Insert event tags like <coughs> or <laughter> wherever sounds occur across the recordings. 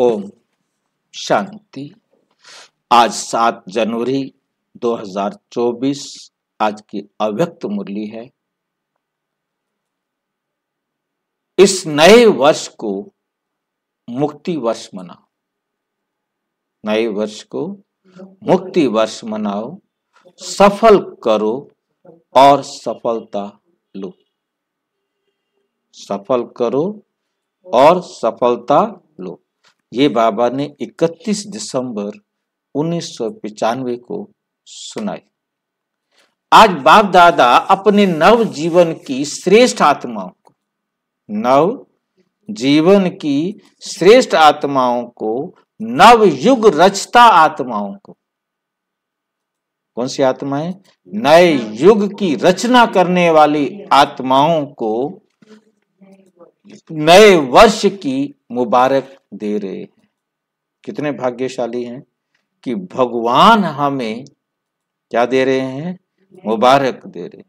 ओम शांति आज सात जनवरी 2024 आज की अव्यक्त मुरली है इस नए वर्ष को मुक्ति वर्ष मनाओ नए वर्ष को मुक्ति वर्ष मनाओ सफल करो और सफलता लो सफल करो और सफलता लो ये बाबा ने 31 दिसंबर उन्नीस को सुनाई आज बाप दादा अपने नव जीवन की श्रेष्ठ आत्माओं को नव जीवन की श्रेष्ठ आत्माओं को नव युग रचता आत्माओं को कौन सी आत्माएं नए युग की रचना करने वाली आत्माओं को नए वर्ष की मुबारक दे रहे हैं कितने भाग्यशाली हैं कि भगवान हमें क्या दे रहे हैं मुबारक दे रहे हैं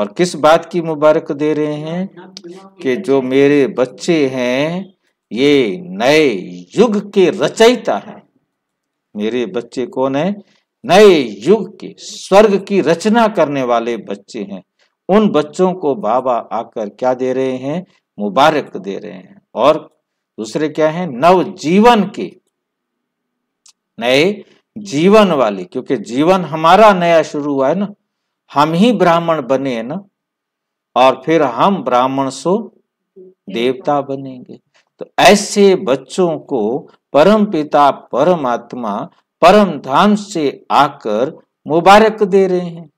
और किस बात की मुबारक दे रहे हैं कि जो मेरे बच्चे हैं ये नए युग के रचयिता हैं मेरे बच्चे कौन है नए युग के स्वर्ग की रचना करने वाले बच्चे हैं उन बच्चों को बाबा आकर क्या दे रहे हैं मुबारक दे रहे हैं और दूसरे क्या है नव जीवन के नए जीवन वाले क्योंकि जीवन हमारा नया शुरू हुआ है ना हम ही ब्राह्मण बने हैं ना और फिर हम ब्राह्मण सो देवता बनेंगे तो ऐसे बच्चों को परम पिता परमात्मा परम धाम से आकर मुबारक दे रहे हैं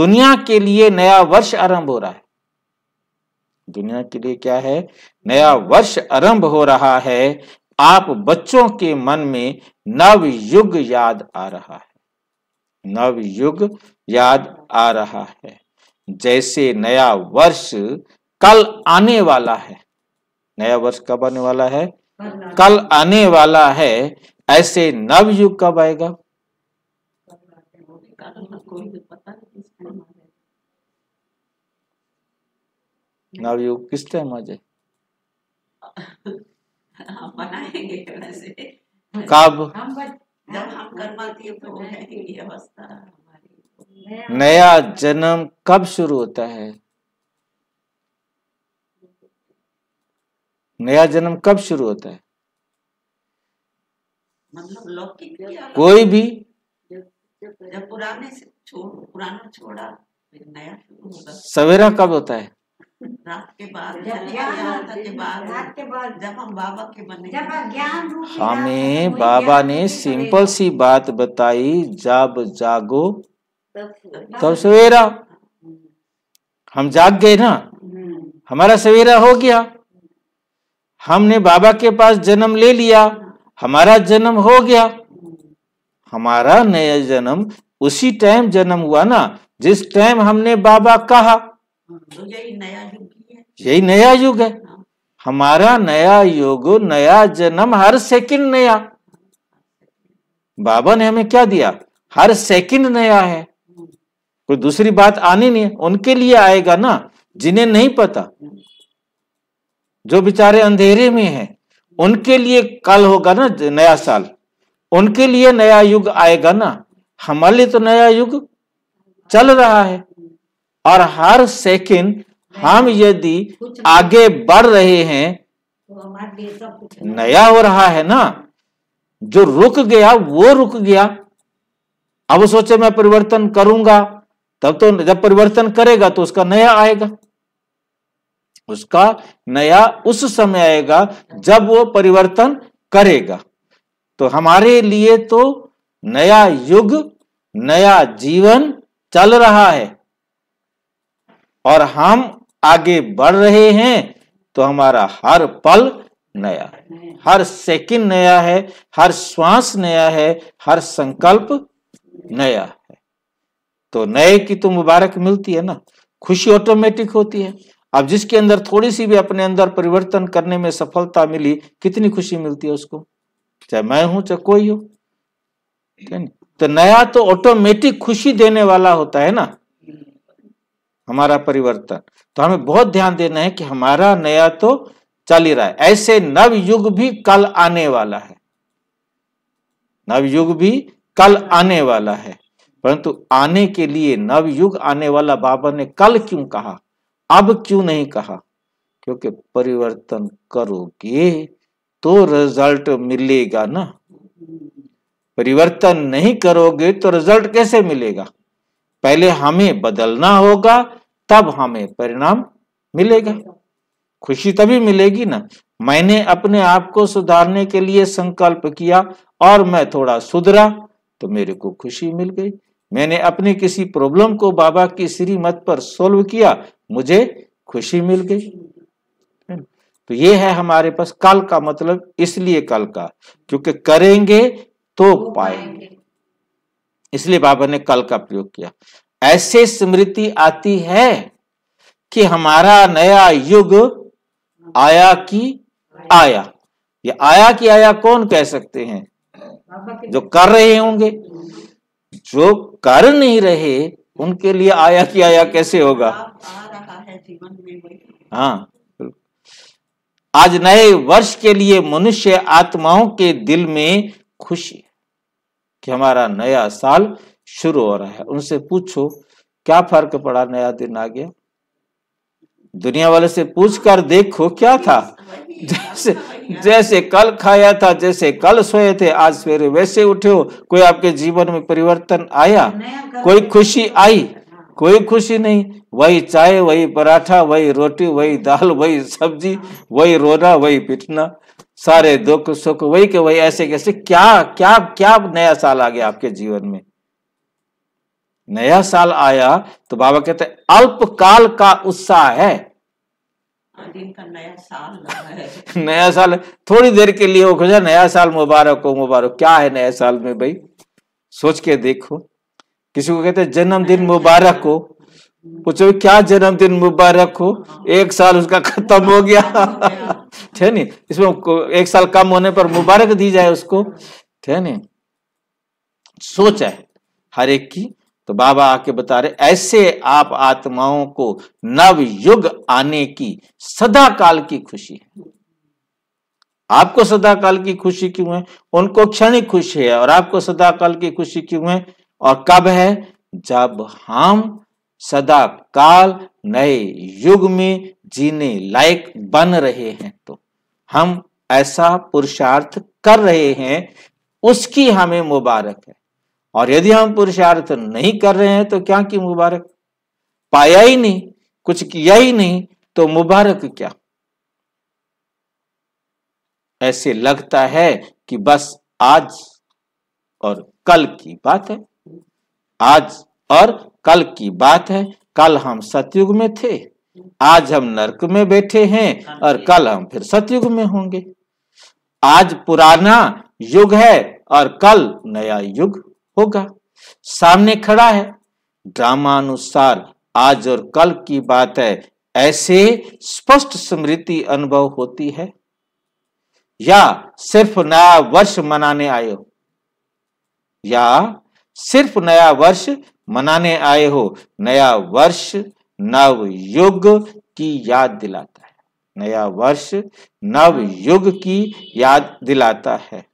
दुनिया के लिए नया वर्ष आरंभ हो रहा है दुनिया के लिए क्या है नया वर्ष आरंभ हो रहा है आप बच्चों के मन में नव युग याद आ रहा है नव युग याद आ रहा है जैसे नया वर्ष कल आने वाला है नया वर्ष कब आने वाला है कल आने वाला है ऐसे नव युग कब आएगा नवयुग किस टाइम आ जाए कब जब तो नया जन्म कब शुरू होता है नया जन्म कब शुरू होता है मतलब कोई भी जब पुराने से छोड़ पुराना छोड़ा फिर नया सवेरा कब होता है हमें बाबा बाबा ने सिंपल सी बात बताई जब जागो तब सवेरा हम जाग गए ना हमारा सवेरा हो गया हमने बाबा के पास जन्म ले लिया हमारा जन्म हो गया हमारा नया जन्म उसी टाइम जन्म हुआ ना जिस टाइम हमने बाबा कहा यही नया युग है हाँ। हमारा नया युग नया जन्म हर सेकंड नया बाबा ने हमें क्या दिया हर सेकंड नया है कोई दूसरी बात आनी नहीं है उनके लिए आएगा ना जिन्हें नहीं पता जो बेचारे अंधेरे में हैं उनके लिए कल होगा ना नया साल उनके लिए नया युग आएगा ना हमारे लिए तो नया युग चल रहा है और हर सेकंड हम यदि आगे बढ़ रहे हैं तो नया हो रहा है ना जो रुक गया वो रुक गया अब सोचे मैं परिवर्तन करूंगा तब तो जब परिवर्तन करेगा तो उसका नया आएगा उसका नया उस समय आएगा जब वो परिवर्तन करेगा तो हमारे लिए तो नया युग नया जीवन चल रहा है और हम आगे बढ़ रहे हैं तो हमारा हर पल नया हर सेकंड नया है हर श्वास नया है हर संकल्प नया है तो नए की तो मुबारक मिलती है ना खुशी ऑटोमेटिक होती है अब जिसके अंदर थोड़ी सी भी अपने अंदर परिवर्तन करने में सफलता मिली कितनी खुशी मिलती है उसको चाहे मैं हूं चाहे कोई हो तो नया तो ऑटोमेटिक खुशी देने वाला होता है ना हमारा परिवर्तन तो हमें बहुत ध्यान देना है कि हमारा नया तो चल ही रहा है ऐसे नव युग भी कल आने वाला है नव युग भी कल आने वाला है परंतु आने के लिए नव युग आने वाला बाबा ने कल क्यों कहा अब क्यों नहीं कहा क्योंकि परिवर्तन करोगे तो रिजल्ट मिलेगा ना परिवर्तन नहीं करोगे तो रिजल्ट कैसे मिलेगा पहले हमें बदलना होगा तब हमें परिणाम मिलेगा खुशी तभी मिलेगी ना मैंने अपने आप को सुधारने के लिए संकल्प किया और मैं थोड़ा सुधरा तो मेरे को खुशी मिल गई मैंने अपनी किसी प्रॉब्लम को बाबा की श्रीमत पर सोल्व किया मुझे खुशी मिल गई तो ये है हमारे पास कल का मतलब इसलिए कल का क्योंकि करेंगे तो पाएंगे इसलिए बाबा ने कल का प्रयोग किया ऐसे स्मृति आती है कि हमारा नया युग आया की आया ये आया की आया कौन कह सकते हैं जो कर रहे होंगे जो कर नहीं रहे उनके लिए आया की आया कैसे होगा हाँ आज नए वर्ष के लिए मनुष्य आत्माओं के दिल में खुशी कि हमारा नया साल शुरू हो रहा है उनसे पूछो क्या फर्क पड़ा नया दिन आ गया दुनिया वाले से पूछ कर देखो क्या था जैसे जैसे कल खाया था जैसे कल सोए थे आज सवेरे वैसे उठे हो कोई आपके जीवन में परिवर्तन आया कोई खुशी आई कोई खुशी नहीं वही चाय वही पराठा वही रोटी वही दाल वही सब्जी वही रोना वही पिटना सारे दुख सुख वही के वही ऐसे कैसे क्या क्या क्या नया साल आ गया आपके जीवन में नया साल आया तो बाबा कहते अल्पकाल का उत्साह है हाँ, नया साल <laughs> नया साल थोड़ी देर के लिए हो नया साल मुबारक हो मुबारक क्या है नया साल में भाई सोच के देखो किसी को कहते जन्मदिन मुबारक हो पूछो क्या जन्मदिन मुबारक हो एक साल उसका खत्म हो गया <laughs> थे नहीं इसमें एक साल कम होने पर मुबारक दी जाए उसको थे नहीं सोच है हर एक की तो बाबा आके बता रहे ऐसे आप आत्माओं को नव युग आने की सदा काल की खुशी है आपको सदा काल की खुशी क्यों है उनको क्षणिक खुशी है और आपको सदा काल की खुशी क्यों है और कब है जब हम सदा काल नए युग में जीने लायक बन रहे हैं तो हम ऐसा पुरुषार्थ कर रहे हैं उसकी हमें मुबारक है और यदि हम पुरुषार्थ नहीं कर रहे हैं तो क्या की मुबारक पाया ही नहीं कुछ किया ही नहीं तो मुबारक क्या ऐसे लगता है कि बस आज और कल की बात है आज और कल की बात है कल हम सतयुग में थे आज हम नरक में बैठे हैं और हाँ कल हम फिर सतयुग में होंगे आज पुराना युग है और कल नया युग होगा सामने खड़ा है ड्रामा अनुसार आज और कल की बात है ऐसे स्पष्ट स्मृति अनुभव होती है या सिर्फ नया वर्ष मनाने आए हो या सिर्फ नया वर्ष मनाने आए हो नया वर्ष नव युग की याद दिलाता है नया वर्ष नव युग की याद दिलाता है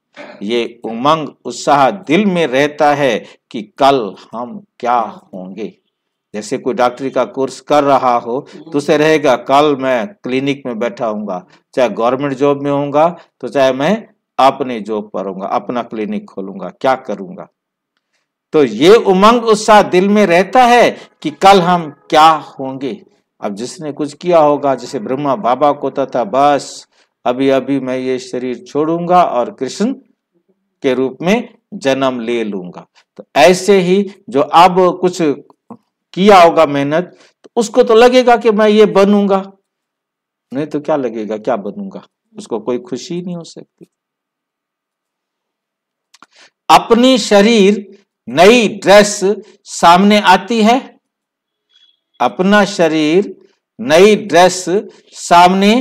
ये उमंग उत्साह दिल में रहता है कि कल हम क्या होंगे जैसे कोई डॉक्टरी का कोर्स कर रहा हो तो उसे रहेगा कल मैं क्लिनिक में बैठा हूँ चाहे गवर्नमेंट जॉब में हूँ तो चाहे मैं अपने जॉब पर हूँ अपना क्लिनिक खोलूंगा क्या करूंगा तो ये उमंग उत्साह दिल में रहता है कि कल हम क्या होंगे अब जिसने कुछ किया होगा जैसे ब्रह्मा बाबा को तो था बस अभी अभी मैं ये शरीर छोड़ूंगा और कृष्ण के रूप में जन्म ले लूंगा तो ऐसे ही जो अब कुछ किया होगा मेहनत तो उसको तो लगेगा कि मैं ये बनूंगा नहीं तो क्या लगेगा क्या बनूंगा उसको कोई खुशी नहीं हो सकती अपनी शरीर नई ड्रेस सामने आती है अपना शरीर नई ड्रेस सामने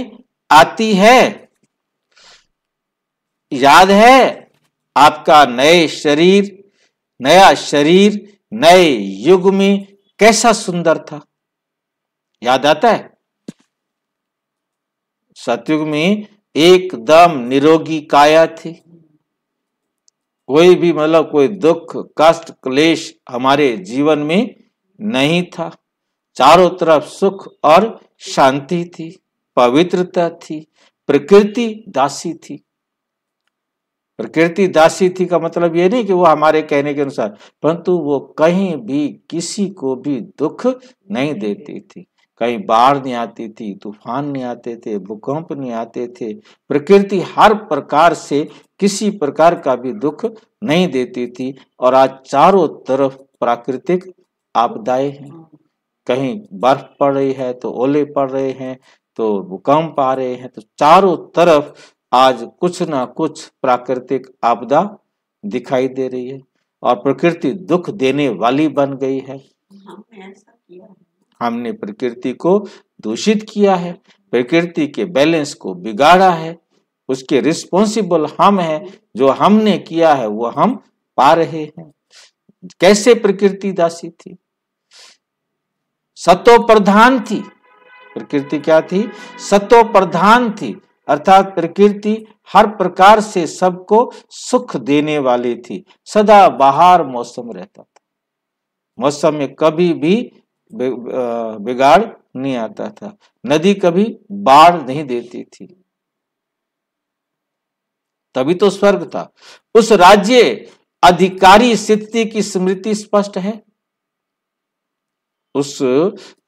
आती है याद है आपका नए शरीर नया शरीर नए युग में कैसा सुंदर था याद आता है सतयुग में एकदम निरोगी काया थी कोई भी मतलब कोई दुख कष्ट क्लेश हमारे जीवन में नहीं था चारों तरफ सुख और शांति थी पवित्रता थी प्रकृति दासी थी प्रकृति दासी थी का मतलब ये नहीं कि वो हमारे कहने के अनुसार परंतु वो कहीं भी किसी को भी दुख नहीं देती थी कहीं बाढ़ नहीं आती थी तूफान नहीं आते थे भूकंप नहीं आते थे प्रकृति हर प्रकार से किसी प्रकार का भी दुख नहीं देती थी और आज चारों तरफ प्राकृतिक आपदाएं हैं कहीं बर्फ पड़ रही है तो ओले पड़ रहे हैं तो भूकंप आ रहे हैं तो चारों तरफ आज कुछ ना कुछ प्राकृतिक आपदा दिखाई दे रही है और प्रकृति दुख देने वाली बन गई है हमने प्रकृति को दूषित किया है प्रकृति के बैलेंस को बिगाड़ा है उसके रिस्पॉन्सिबल हम हैं जो हमने किया है वो हम पा रहे हैं कैसे प्रकृति दासी थी सतो प्रधान थी प्रकृति क्या थी सतो प्रधान थी अर्थात प्रकृति हर प्रकार से सबको सुख देने वाली थी सदा बाहर मौसम रहता था मौसम में कभी भी बिगाड़ नहीं आता था नदी कभी बाढ़ नहीं देती थी तभी तो स्वर्ग था उस राज्य अधिकारी स्थिति की स्मृति स्पष्ट है उस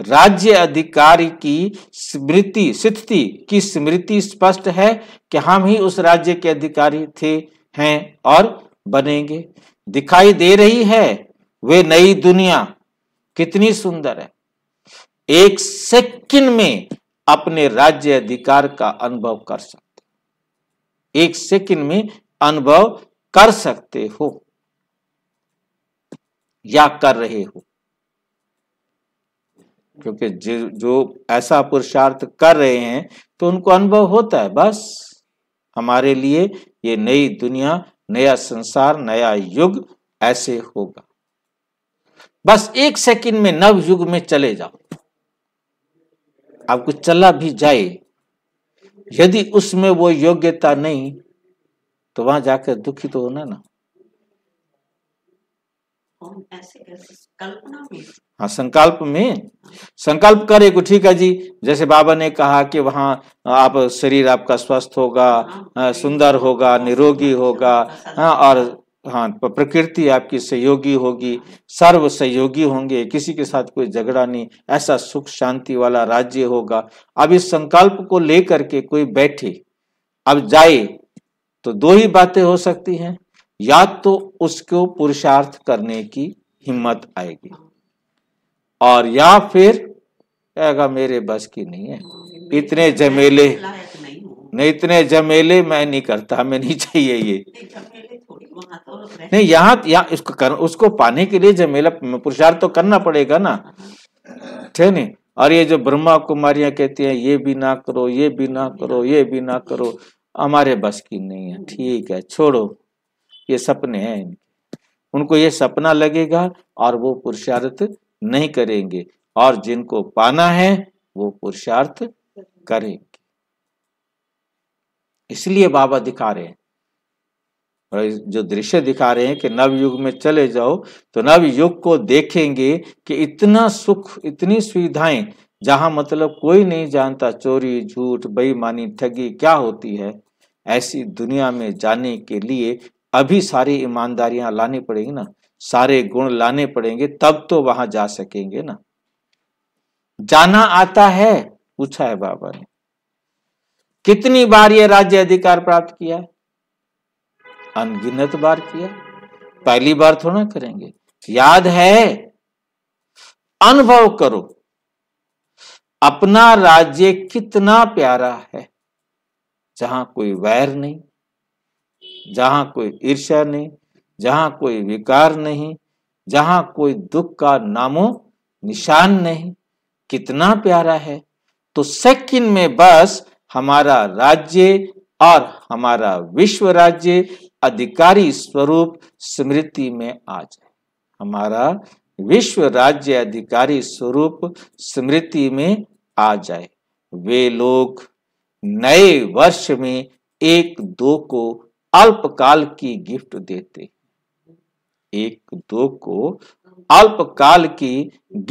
राज्य अधिकारी की स्मृति स्थिति की स्मृति स्पष्ट है कि हम ही उस राज्य के अधिकारी थे हैं और बनेंगे दिखाई दे रही है वे नई दुनिया कितनी सुंदर है एक सेकंड में अपने राज्य अधिकार का अनुभव कर सकते एक सेकंड में अनुभव कर सकते हो या कर रहे हो क्योंकि जो ऐसा पुरुषार्थ कर रहे हैं तो उनको अनुभव होता है बस हमारे लिए ये नई दुनिया नया संसार नया युग ऐसे होगा बस एक सेकंड में नव युग में चले जाओ आपको चला भी जाए यदि उसमें वो योग्यता नहीं तो वहां जाकर दुखी तो होना ना ऐसे कल्पना में हाँ संकल्प में संकल्प करे को ठीक है जी जैसे बाबा ने कहा कि वहां आप शरीर आपका स्वस्थ होगा हाँ, सुंदर होगा हाँ, निरोगी हाँ, होगा हाँ और हाँ प्रकृति आपकी सहयोगी होगी सर्व सहयोगी होंगे किसी के साथ कोई झगड़ा नहीं ऐसा सुख शांति वाला राज्य होगा अब इस संकल्प को लेकर के कोई बैठे अब जाए तो दो ही बातें हो सकती हैं या तो उसको पुरुषार्थ करने की हिम्मत आएगी और या फिर कहेगा मेरे बस की नहीं है इतने जमेले नहीं इतने जमेले मैं नहीं करता मैं नहीं चाहिए ये नहीं यहाँ यहाँ उसको कर, उसको पाने के लिए जमेला पुरुषार्थ तो करना पड़ेगा ना ठीक नहीं और ये जो ब्रह्मा कुमारियां कहती हैं ये भी ना करो ये भी ना करो ये भी ना करो हमारे बस की नहीं है ठीक है छोड़ो ये सपने हैं उनको ये सपना लगेगा और वो पुरुषार्थ नहीं करेंगे और जिनको पाना है वो पुरुषार्थ करेंगे इसलिए बाबा दिखा रहे हैं और जो दृश्य दिखा रहे हैं कि नवयुग में चले जाओ तो नवयुग को देखेंगे कि इतना सुख इतनी सुविधाएं जहां मतलब कोई नहीं जानता चोरी झूठ बेईमानी ठगी क्या होती है ऐसी दुनिया में जाने के लिए अभी सारी ईमानदारियां लानी पड़ेगी ना सारे गुण लाने पड़ेंगे तब तो वहां जा सकेंगे ना जाना आता है पूछा है बाबा ने कितनी बार यह राज्य अधिकार प्राप्त किया अनगिनत बार किया पहली बार थोड़ा करेंगे याद है अनुभव करो अपना राज्य कितना प्यारा है जहां कोई वैर नहीं जहां कोई ईर्ष्या नहीं जहां कोई विकार नहीं जहां कोई दुख का नामो निशान नहीं कितना प्यारा है तो सेकंड में बस हमारा राज्य और हमारा विश्व राज्य अधिकारी स्वरूप स्मृति में आ जाए हमारा विश्व राज्य अधिकारी स्वरूप स्मृति में आ जाए वे लोग नए वर्ष में एक दो को अल्पकाल की गिफ्ट देते एक दो को अल्पकाल की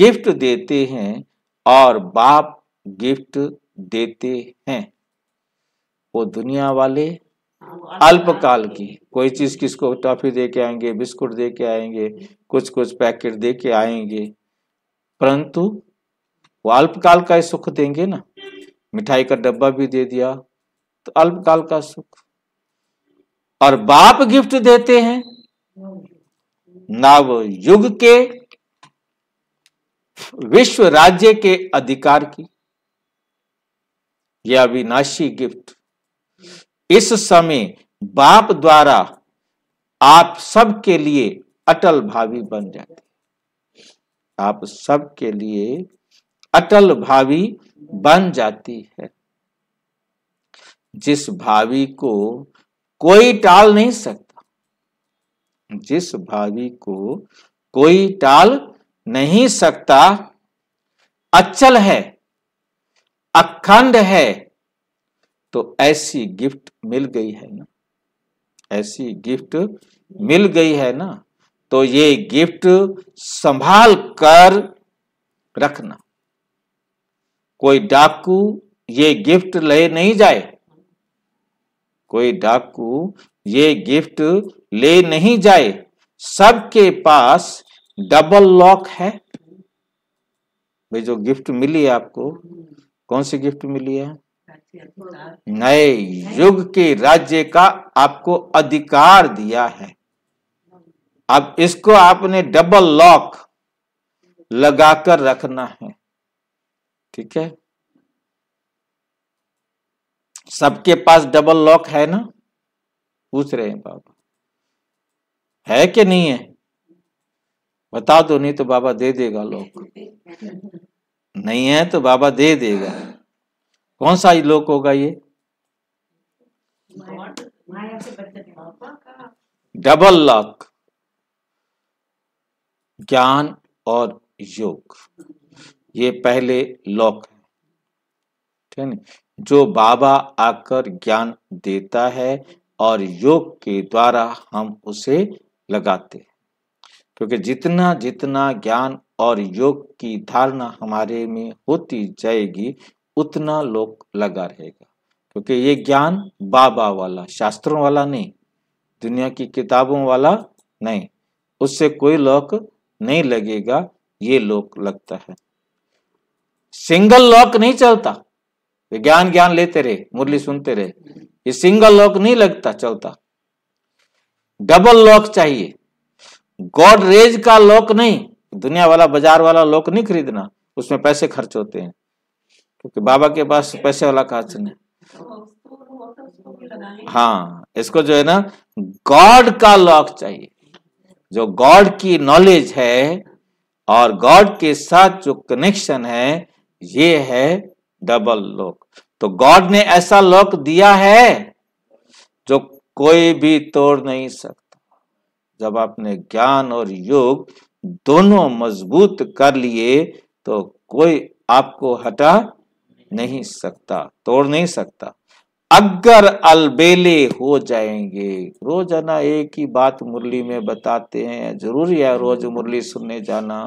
गिफ्ट देते हैं और बाप गिफ्ट देते हैं वो दुनिया वाले अल्पकाल की कोई चीज किसको टॉफी दे के आएंगे बिस्कुट दे के आएंगे कुछ कुछ पैकेट दे के आएंगे परंतु वो अल्पकाल का ही सुख देंगे ना मिठाई का डब्बा भी दे दिया तो अल्पकाल का सुख और बाप गिफ्ट देते हैं नव युग के विश्व राज्य के अधिकार की यह अविनाशी गिफ्ट इस समय बाप द्वारा आप सबके लिए अटल भावी बन जाती आप सबके लिए अटल भावी बन जाती है जिस भावी को कोई टाल नहीं सकता जिस भावी को कोई टाल नहीं सकता अचल है अखंड है तो ऐसी गिफ्ट मिल गई है ना ऐसी गिफ्ट मिल गई है ना तो ये गिफ्ट संभाल कर रखना कोई डाकू ये गिफ्ट ले नहीं जाए कोई डाकू ये गिफ्ट ले नहीं जाए सबके पास डबल लॉक है भाई जो गिफ्ट मिली है आपको कौन सी गिफ्ट मिली है नए युग के राज्य का आपको अधिकार दिया है अब इसको आपने डबल लॉक लगाकर रखना है ठीक है सबके पास डबल लॉक है ना पूछ रहे हैं बाबा है कि नहीं है बता दो नहीं तो बाबा दे देगा लोग नहीं है तो बाबा दे देगा कौन सा लोक होगा ये डबल लॉक ज्ञान और योग ये पहले लॉक है ठीक है जो बाबा आकर ज्ञान देता है और योग के द्वारा हम उसे लगाते हैं क्योंकि जितना जितना ज्ञान और योग की धारणा हमारे में होती जाएगी उतना लोग लगा रहेगा क्योंकि ये ज्ञान बाबा वाला शास्त्रों वाला नहीं दुनिया की किताबों वाला नहीं उससे कोई लोक नहीं लगेगा ये लोक लगता है सिंगल लॉक नहीं चलता ज्ञान ज्ञान लेते रहे मुरली सुनते रहे ये सिंगल लॉक नहीं लगता चलता डबल लॉक चाहिए गॉड रेज का लॉक नहीं दुनिया वाला बाजार वाला लॉक नहीं खरीदना उसमें पैसे खर्च होते हैं क्योंकि बाबा के पास पैसे वाला का हाँ इसको जो है ना गॉड का लॉक चाहिए जो गॉड की नॉलेज है और गॉड के साथ जो कनेक्शन है ये है डबल लॉक तो गॉड ने ऐसा लॉक दिया है जो कोई भी तोड़ नहीं सकता जब आपने ज्ञान और योग दोनों मजबूत कर लिए तो कोई आपको हटा नहीं सकता तोड़ नहीं सकता अगर अलबेले हो जाएंगे रोजाना एक ही बात मुरली में बताते हैं जरूरी है रोज मुरली सुनने जाना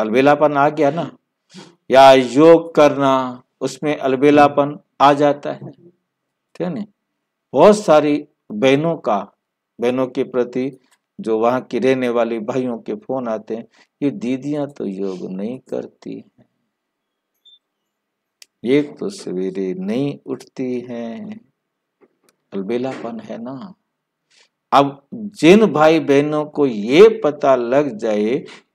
अलबेलापन आ गया ना या योग करना उसमें अलबेलापन आ जाता है ठीक है बहुत सारी बहनों का बहनों के प्रति जो वहां की रहने वाली भाइयों के फोन आते हैं ये दीदियां तो योग नहीं करती हैं एक तो सवेरे नहीं उठती हैं अलबेलापन है ना अब जिन भाई बहनों को ये पता लग जाए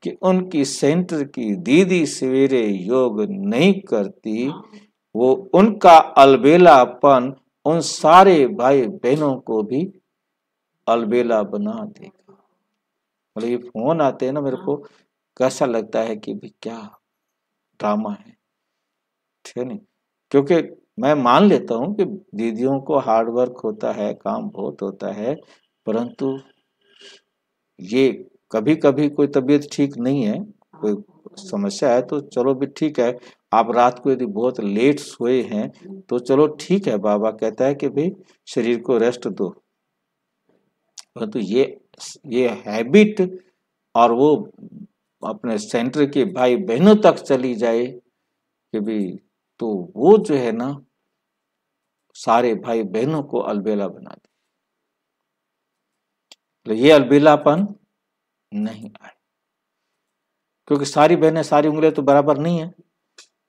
कि उनकी सेंटर की दीदी सवेरे योग नहीं करती हाँ। वो उनका अलबेलापन उन सारे भाई बहनों को भी अलबेला बना देगा मतलब ये फोन आते हैं ना मेरे को हाँ। कैसा लगता है कि भी क्या ड्रामा है ठीक है नहीं क्योंकि मैं मान लेता हूं कि दीदियों को हार्ड वर्क होता है काम बहुत होता है परंतु ये कभी कभी कोई तबीयत ठीक नहीं है हाँ। कोई समस्या है तो चलो भी ठीक है आप रात को यदि बहुत लेट सोए हैं हम्म। तो चलो ठीक है बाबा कहता है कि भाई शरीर को रेस्ट दो परंतु तो ये ये हैबिट और वो अपने सेंटर के भाई बहनों तक चली जाए कि भी तो वो जो है ना सारे भाई बहनों को अलबेला बना दे तो ये अलबेलापन नहीं आए क्योंकि सारी बहनें सारी उंगलियां तो बराबर नहीं है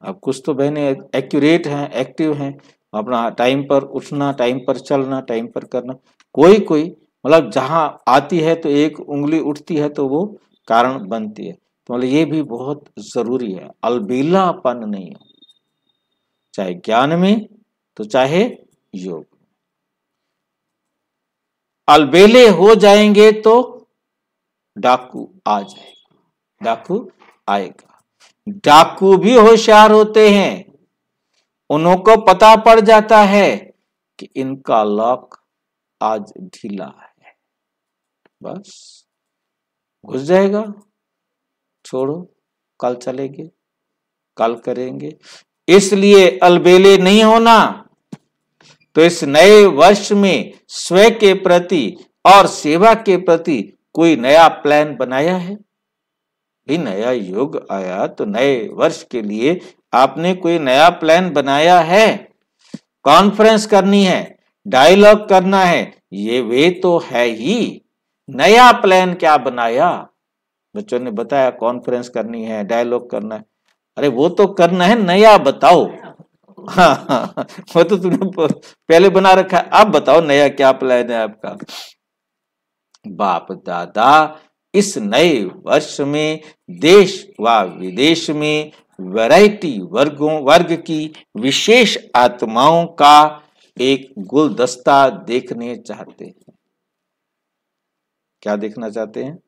अब कुछ तो बहनें एक्यूरेट हैं एक्टिव हैं अपना टाइम पर उठना टाइम पर चलना टाइम पर करना कोई कोई मतलब जहां आती है तो एक उंगली उठती है तो वो कारण बनती है तो मतलब ये भी बहुत जरूरी है अलबीलापन नहीं हो चाहे ज्ञान में तो चाहे योग अलबेले हो जाएंगे तो डाकू आ जाएगा डाकू आएगा डाकू भी होशियार होते हैं उनको पता पड़ जाता है कि इनका लॉक आज ढीला है बस घुस जाएगा छोड़ो कल चलेंगे कल करेंगे इसलिए अलबेले नहीं होना तो इस नए वर्ष में स्वयं के प्रति और सेवा के प्रति कोई नया प्लान बनाया है भी नया योग आया तो नए वर्ष के लिए आपने कोई नया प्लान बनाया है कॉन्फ्रेंस करनी है डायलॉग करना है ये वे तो है ही नया प्लान क्या बनाया बच्चों ने बताया कॉन्फ्रेंस करनी है डायलॉग करना है अरे वो तो करना है नया बताओ हाँ, हाँ, हाँ वो तो तुमने पहले बना रखा है अब बताओ नया क्या प्लान है आपका बाप दादा इस नए वर्ष में देश व विदेश में वैरायटी वर्गों वर्ग की विशेष आत्माओं का एक गुलदस्ता देखने चाहते हैं क्या देखना चाहते हैं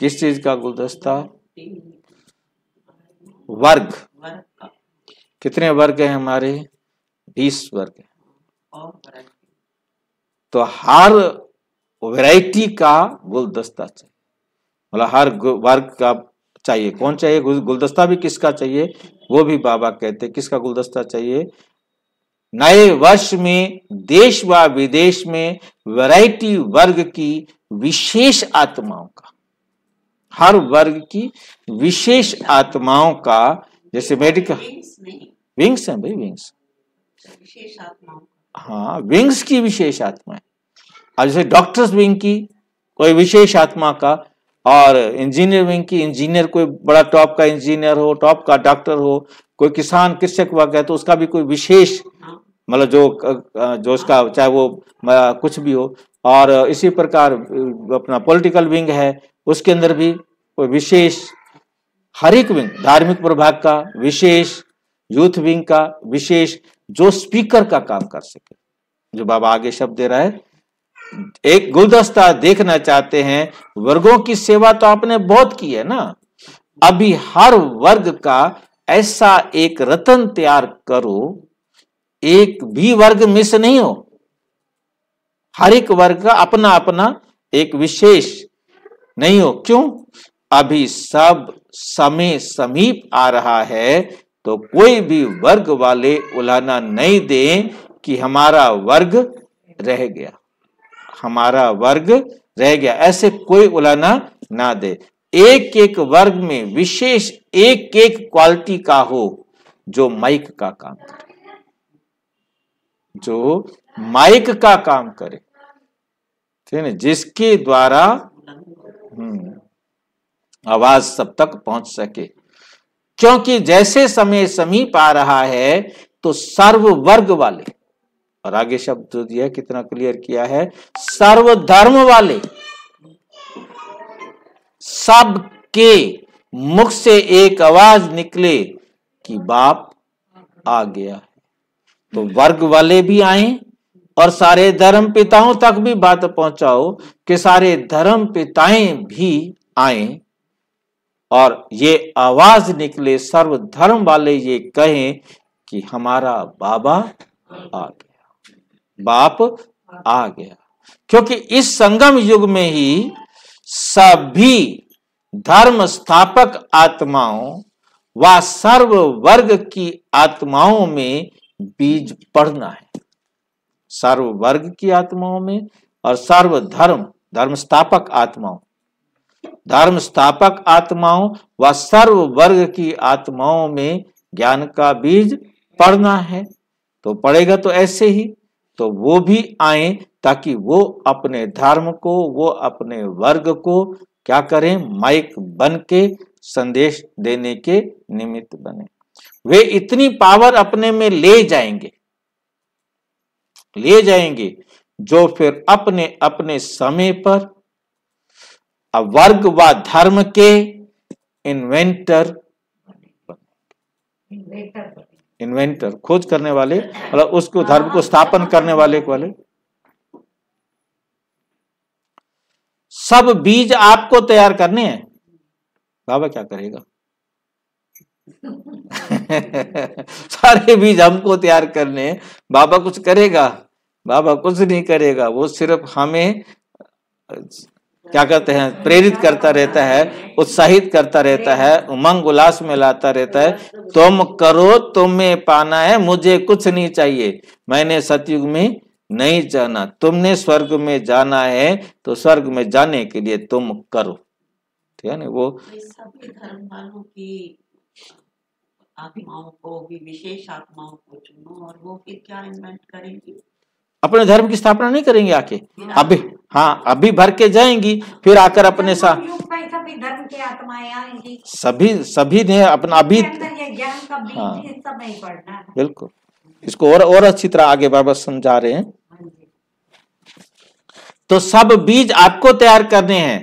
किस चीज का गुलदस्ता वर्ग कितने वर्ग हैं हमारे बीस वर्ग तो हर वैरायटी का गुलदस्ता चाहिए मतलब हर वर्ग का चाहिए कौन चाहिए गुलदस्ता भी किसका चाहिए वो भी बाबा कहते किसका गुलदस्ता चाहिए नए वर्ष में देश व विदेश में वैरायटी वर्ग की विशेष आत्माओं का हर वर्ग की विशेष आत्माओं का जैसे मेडिकल विंग्स हैं भाई विंग्स हाँ विंग्स की विशेष आत्माएं और जैसे डॉक्टर्स विंग की कोई विशेष आत्मा का और इंजीनियर विंग की इंजीनियर कोई बड़ा टॉप का इंजीनियर हो टॉप का डॉक्टर हो कोई किसान कृषक वर्ग है तो उसका भी कोई विशेष हाँ। मतलब जो जो उसका चाहे वो कुछ भी हो और इसी प्रकार अपना पॉलिटिकल विंग है उसके अंदर भी कोई विशेष हर एक विंग धार्मिक प्रभाग का विशेष यूथ विंग का विशेष जो स्पीकर का काम कर सके जो बाबा आगे शब्द दे रहा है एक गुलदस्ता देखना चाहते हैं वर्गों की सेवा तो आपने बहुत की है ना अभी हर वर्ग का ऐसा एक रतन तैयार करो एक भी वर्ग मिस नहीं हो हर एक वर्ग का अपना अपना एक विशेष नहीं हो क्यों अभी सब समय समीप आ रहा है तो कोई भी वर्ग वाले उलाना नहीं दें कि हमारा वर्ग रह गया हमारा वर्ग रह गया ऐसे कोई उलाना ना दे एक एक वर्ग में विशेष एक एक क्वालिटी का हो जो माइक का काम करे जो माइक का काम करे ठीक है जिसके द्वारा हम्म, आवाज सब तक पहुंच सके क्योंकि जैसे समय समीप आ रहा है तो सर्व वर्ग वाले और आगे शब्द दिया कितना क्लियर किया है सर्वधर्म वाले सब के मुख से एक आवाज निकले कि बाप आ गया है तो वर्ग वाले भी आए और सारे धर्म पिताओं तक भी बात पहुंचाओ कि सारे धर्म पिताएं भी आए और ये आवाज निकले सर्वधर्म वाले ये कहें कि हमारा बाबा आ गया बाप आ गया क्योंकि इस संगम युग में ही सभी धर्म स्थापक आत्माओं व सर्व वर्ग की आत्माओं में बीज पड़ना है सर्व वर्ग की आत्माओं में और सर्व धर्म धर्म स्थापक आत्माओं धर्म स्थापक आत्माओं व सर्व वर्ग की आत्माओं में ज्ञान का बीज पड़ना है तो पड़ेगा तो ऐसे ही तो वो भी आए ताकि वो अपने धर्म को वो अपने वर्ग को क्या करें माइक बन के संदेश देने के निमित्त बने वे इतनी पावर अपने में ले जाएंगे ले जाएंगे जो फिर अपने अपने समय पर वर्ग व धर्म के इन्वेंटर बनेंगे इन्वेंटर खोज करने वाले मतलब उसको धर्म को स्थापन करने वाले को वाले सब बीज आपको तैयार करने हैं बाबा क्या करेगा <laughs> सारे बीज हमको तैयार करने बाबा कुछ करेगा बाबा कुछ नहीं करेगा वो सिर्फ हमें क्या कहते हैं प्रेरित करता रहता है उत्साहित करता रहता है उमंग उल्लास में लाता रहता है तुम करो तुम्हें पाना है मुझे कुछ नहीं चाहिए मैंने सतयुग में नहीं जाना तुमने स्वर्ग में जाना है तो स्वर्ग में जाने के लिए तुम करो ठीक है ना वो आत्माओं को भी विशेष आत्माओं को चुनो और वो फिर क्या इन्वेंट करेंगे अपने धर्म की स्थापना नहीं करेंगे आके अभी हाँ अभी भर के जाएंगी फिर आकर अपने साथ तो सभी सभी ने अपना अभी हाँ बिल्कुल इसको और और अच्छी तरह आगे बाबा समझा रहे हैं हाँ तो सब बीज आपको तैयार करने हैं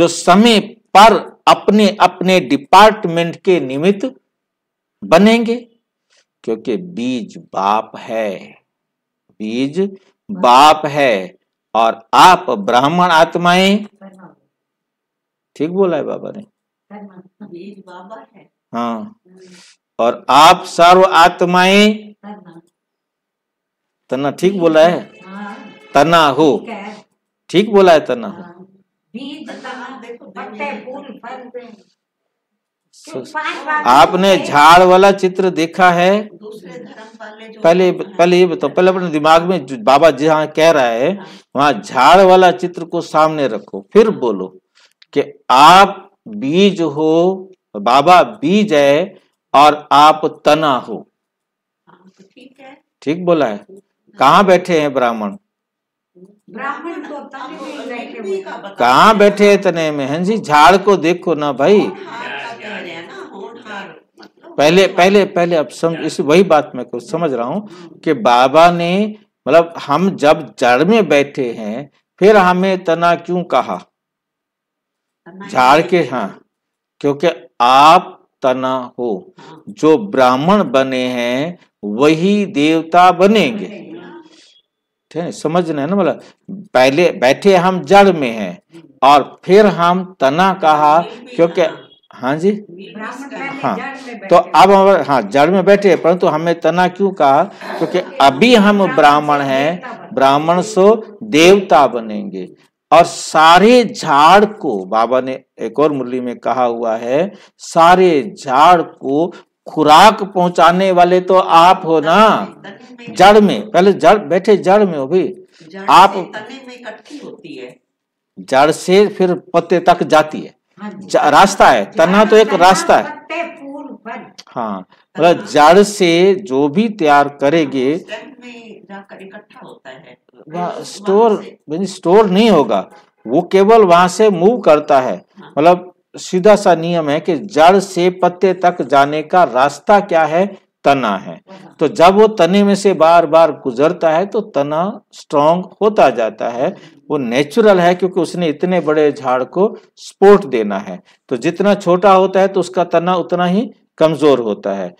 जो समय पर अपने अपने डिपार्टमेंट के निमित्त बनेंगे क्योंकि बीज बाप है बीज बाप है और आप ब्राह्मण आत्माएं ठीक बोला है बाबा ने हाँ हम्म। और आप सर्व आत्माएं तना हाँ। ठीक बोला है तना हो ठीक बोला है तना हो तो आपने झाड़ वाला चित्र देखा है पहले पहले ये बताओ पहले अपने दिमाग में जो बाबा जी हाँ कह रहा है वहां झाड़ वाला चित्र को सामने रखो फिर बोलो कि आप बीज हो बाबा बीज है और आप तना हो हाँ, तो ठीक बोला है हाँ। कहाँ बैठे हैं ब्राह्मण ब्राह्मण तो कहाँ बैठे है तने में हैं जी झाड़ को देखो ना भाई पहले पहले पहले अब सम इस वही बात मैं समझ रहा हूँ कि बाबा ने मतलब हम जब जड़ में बैठे हैं फिर हमें तना क्यों कहा झाड़ के हाँ क्योंकि आप तना हो जो ब्राह्मण बने हैं वही देवता बनेंगे ठीक है समझना है ना मतलब पहले बैठे हम जड़ में हैं और फिर हम तना कहा क्योंकि हाँ जी हाँ तो अब हम हाँ जड़ में बैठे परंतु हमें तना क्यों कहा क्योंकि अभी हम ब्राह्मण हैं ब्राह्मण सो देवता बनेंगे और सारे झाड़ को बाबा ने एक और मुरली में कहा हुआ है सारे झाड़ को खुराक पहुंचाने वाले तो आप हो ना हाँ जड़ में पहले जड़ बैठे जड़ में हो भी आप जड़ से फिर पत्ते तक जाती है हाँ रास्ता है तना तो एक रास्ता है हाँ मतलब जड़ से जो भी तैयार करेंगे हाँ, स्टोर स्टोर नहीं होगा वो केवल वहां से मूव करता है हाँ। मतलब सीधा सा नियम है कि जड़ से पत्ते तक जाने का रास्ता क्या है तना है तो जब वो तने में से बार बार गुजरता है तो तना स्ट्रोंग होता जाता है वो नेचुरल है क्योंकि उसने इतने बड़े झाड़ को स्पोर्ट देना है तो जितना छोटा होता है तो उसका तना उतना ही कमजोर होता है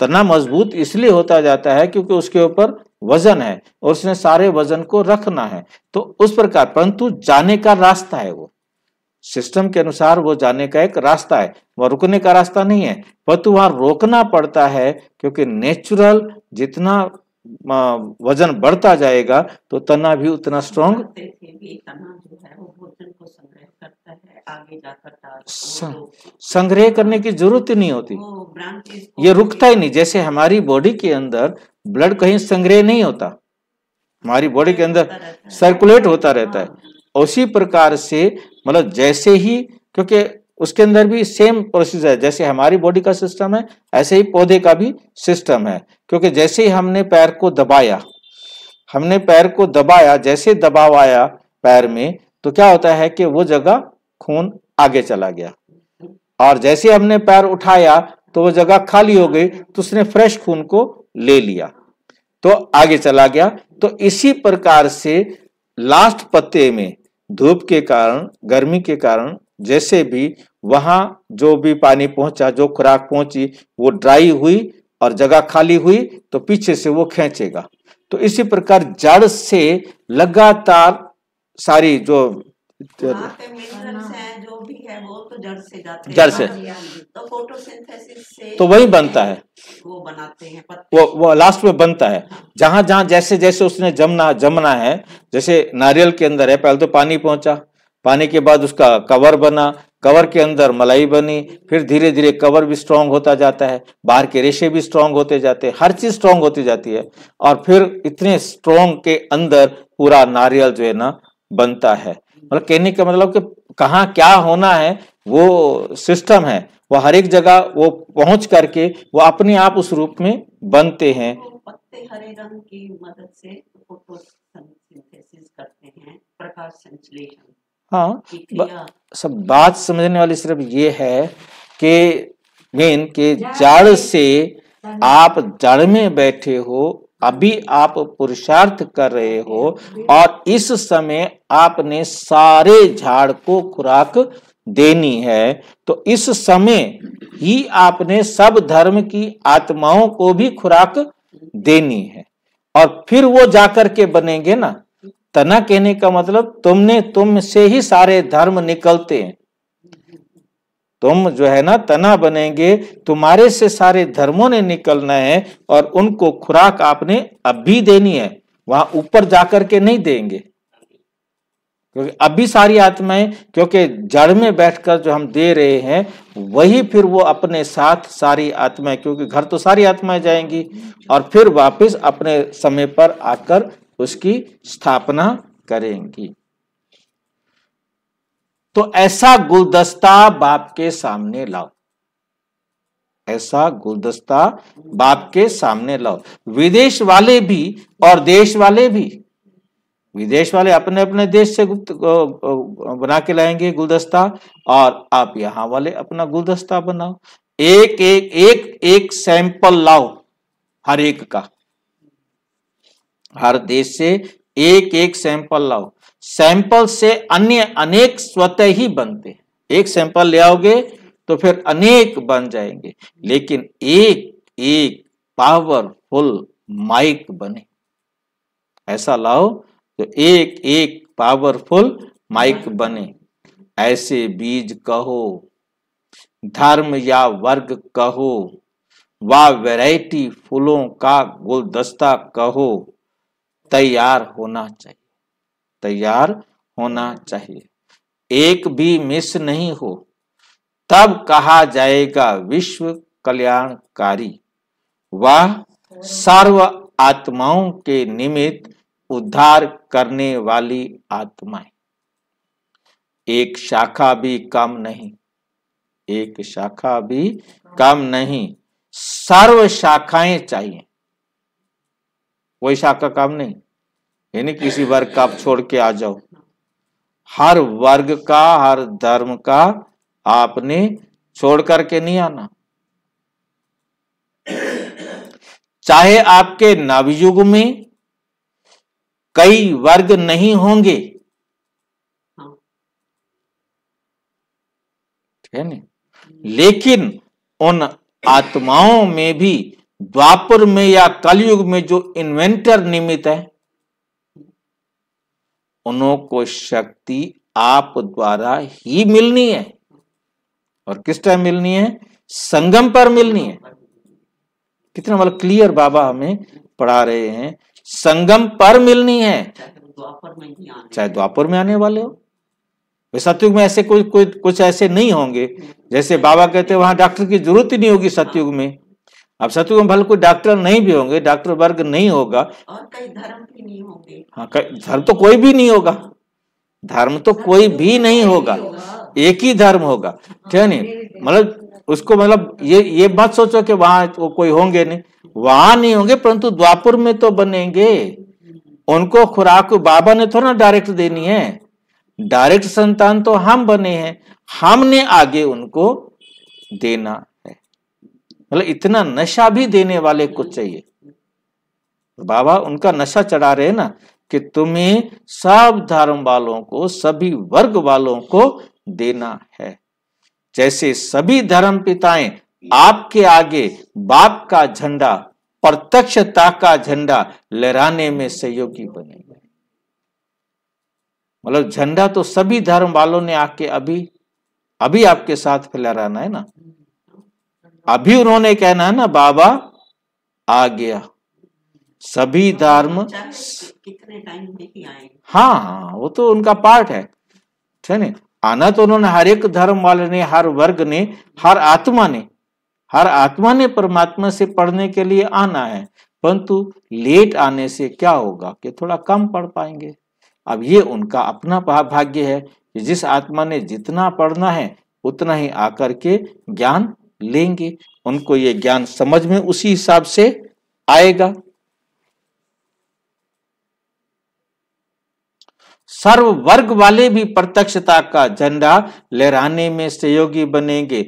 तना मजबूत इसलिए होता जाता है क्योंकि उसके ऊपर वजन है और उसने सारे वजन को रखना है तो उस प्रकार परंतु जाने का रास्ता है वो सिस्टम के अनुसार वो जाने का एक रास्ता है वह रुकने का रास्ता नहीं है परंतु वहां रोकना पड़ता है क्योंकि नेचुरल जितना वजन बढ़ता जाएगा तो तना भी उतना स्ट्रांग संग्रह करने की जरूरत ही नहीं होती ये रुकता ही नहीं जैसे हमारी बॉडी के अंदर ब्लड कहीं संग्रह नहीं होता हमारी बॉडी के अंदर सर्कुलेट होता रहता है हाँ। उसी प्रकार से मतलब जैसे ही क्योंकि उसके अंदर भी सेम प्रोसेस है जैसे हमारी बॉडी का सिस्टम है ऐसे ही पौधे का भी सिस्टम है क्योंकि जैसे ही हमने पैर को दबाया हमने पैर को दबाया जैसे दबाव आया पैर में तो क्या होता है कि वो जगह खून आगे चला गया और जैसे हमने पैर उठाया तो वो जगह खाली हो गई तो उसने फ्रेश खून को ले लिया तो आगे चला गया तो इसी प्रकार से लास्ट पत्ते में धूप के कारण गर्मी के कारण जैसे भी वहां जो भी पानी पहुंचा जो खुराक पहुंची वो ड्राई हुई और जगह खाली हुई तो पीछे से वो खेचेगा तो इसी प्रकार जड़ से लगातार सारी जो है वो तो जड़ से जाते जड़ हाँ से हाँ तो फोटोसिंथेसिस से तो वही बनता है वो बनाते हैं पत्ते वो वो लास्ट में बनता है जहां जहां जैसे जैसे उसने जमना जमना है जैसे नारियल के अंदर है पहले तो पानी पहुंचा पानी के बाद उसका कवर बना कवर के अंदर मलाई बनी फिर धीरे धीरे कवर भी स्ट्रांग होता जाता है बाहर के रेशे भी स्ट्रांग होते जाते हैं हर चीज स्ट्रांग होती जाती है और फिर इतने स्ट्रांग के अंदर पूरा नारियल जो है ना बनता है मतलब कहने का मतलब कि कहाँ क्या होना है वो सिस्टम है वो हर एक जगह वो पहुंच करके वो अपने आप उस रूप में बनते हैं पत्ते हरे रंग की मदद से करते हैं प्रकाश संश्लेषण हाँ बा, सब बात समझने वाली सिर्फ ये है कि मेन के जड़ से आप जड़ में बैठे हो अभी आप पुरुषार्थ कर रहे हो और इस समय आपने सारे झाड़ को खुराक देनी है तो इस समय ही आपने सब धर्म की आत्माओं को भी खुराक देनी है और फिर वो जाकर के बनेंगे ना तना कहने का मतलब तुमने तुम से ही सारे धर्म निकलते हैं तुम जो है ना तना बनेंगे तुम्हारे से सारे धर्मों ने निकलना है और उनको खुराक आपने अभी देनी है वहां ऊपर जाकर के नहीं देंगे क्योंकि अभी सारी आत्माएं क्योंकि जड़ में बैठकर जो हम दे रहे हैं वही फिर वो अपने साथ सारी आत्माएं क्योंकि घर तो सारी आत्माएं जाएंगी और फिर वापस अपने समय पर आकर उसकी स्थापना करेंगी तो ऐसा गुलदस्ता बाप के सामने लाओ ऐसा गुलदस्ता बाप के सामने लाओ विदेश वाले भी और देश वाले भी विदेश वाले अपने अपने देश से गुप्त बना के लाएंगे गुलदस्ता और आप यहां वाले अपना गुलदस्ता बनाओ एक एक एक एक सैंपल लाओ हर एक का हर देश से एक एक सैंपल लाओ सैंपल से अन्य अनेक स्वतः ही बनते हैं एक सैंपल ले आओगे तो फिर अनेक बन जाएंगे लेकिन एक एक पावरफुल माइक बने ऐसा लाओ तो एक एक पावरफुल माइक बने ऐसे बीज कहो धर्म या वर्ग कहो वा वैरायटी फूलों का गुलदस्ता कहो तैयार होना चाहिए तैयार होना चाहिए एक भी मिस नहीं हो तब कहा जाएगा विश्व कल्याणकारी वह सर्व आत्माओं के निमित्त उद्धार करने वाली आत्माएं एक शाखा भी कम नहीं एक शाखा भी कम नहीं सर्व शाखाएं चाहिए कोई शाखा कम नहीं यानी किसी वर्ग का आप छोड़ के आ जाओ हर वर्ग का हर धर्म का आपने छोड़ करके नहीं आना चाहे आपके नवयुग में कई वर्ग नहीं होंगे ठीक है लेकिन उन आत्माओं में भी द्वापर में या कलयुग में जो इन्वेंटर निमित है उनको शक्ति आप द्वारा ही मिलनी है और किस टाइम मिलनी है संगम पर मिलनी है कितना मतलब क्लियर बाबा हमें पढ़ा रहे हैं संगम पर मिलनी है चाहे द्वापर में आने वाले हो सतयुग में ऐसे कोई कोई कुछ ऐसे नहीं होंगे जैसे बाबा कहते वहां डॉक्टर की जरूरत ही नहीं होगी सतयुग में अब सतयुगम भले कोई डॉक्टर नहीं भी होंगे डॉक्टर वर्ग नहीं होगा और कई धर्म भी नहीं होंगे हाँ धर्म तो कोई भी नहीं होगा धर्म तो कोई तो भी नहीं होगा एक ही धर्म होगा हाँ, ठीक है नहीं मतलब तो उसको मतलब ये ये बात सोचो कि वहां तो कोई होंगे नहीं वहां नहीं होंगे परंतु द्वापुर में तो बनेंगे उनको खुराक बाबा ने थोड़ा ना डायरेक्ट देनी है डायरेक्ट संतान तो हम बने हैं हमने आगे उनको देना मतलब इतना नशा भी देने वाले को चाहिए बाबा उनका नशा चढ़ा रहे हैं ना कि तुम्हें सब धर्म वालों को सभी वर्ग वालों को देना है जैसे सभी धर्म पिताएं आपके आगे बाप का झंडा प्रत्यक्षता का झंडा लहराने में सहयोगी बने मतलब झंडा तो सभी धर्म वालों ने आके अभी अभी आपके साथ फैला है ना अभी उन्होंने कहना है ना बाबा आ गया सभी हाँ, धर्म कितने टाइम हाँ हाँ वो तो उनका पार्ट है ठीक है आना तो उन्होंने हर एक धर्म वाले ने हर वर्ग ने हर आत्मा ने हर आत्मा ने परमात्मा से पढ़ने के लिए आना है परंतु लेट आने से क्या होगा कि थोड़ा कम पढ़ पाएंगे अब ये उनका अपना भाग्य है कि जिस आत्मा ने जितना पढ़ना है उतना ही आकर के ज्ञान लेंगे उनको ये ज्ञान समझ में उसी हिसाब से आएगा सर्व वर्ग वाले भी प्रत्यक्षता का झंडा लहराने में सहयोगी बनेंगे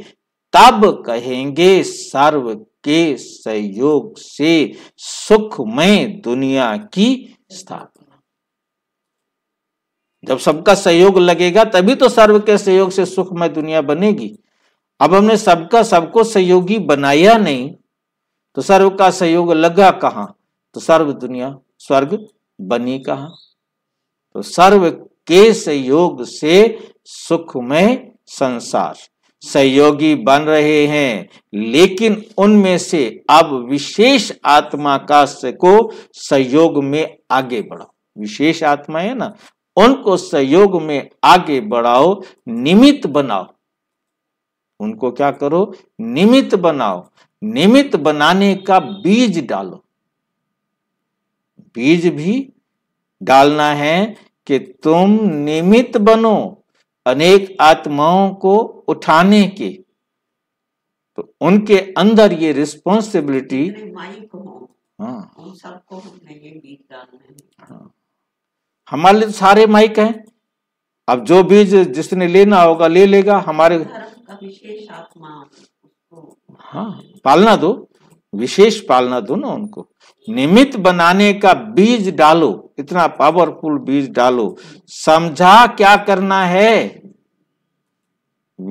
तब कहेंगे सर्व के सहयोग से सुखमय दुनिया की स्थापना जब सबका सहयोग लगेगा तभी तो सर्व के सहयोग से सुखमय दुनिया बनेगी अब हमने सबका सबको सहयोगी बनाया नहीं तो सर्व का सहयोग लगा कहा तो सर्व दुनिया स्वर्ग बनी कहा तो सर्व के सहयोग से सुखमय संसार सहयोगी बन रहे हैं लेकिन उनमें से अब विशेष आत्मा का को सहयोग में आगे बढ़ाओ विशेष आत्मा है ना उनको सहयोग में आगे बढ़ाओ निमित्त बनाओ उनको क्या करो निमित बनाओ निमित बनाने का बीज डालो बीज भी डालना है कि तुम निमित बनो अनेक आत्माओं को उठाने के तो उनके अंदर ये रिस्पॉन्सिबिलिटी हाँ। हाँ। हमारे लिए सारे माइक हैं अब जो बीज जिसने लेना होगा ले लेगा हमारे हाँ पालना दो विशेष पालना दो ना उनको निमित बनाने का बीज डालो इतना पावरफुल बीज डालो समझा क्या करना है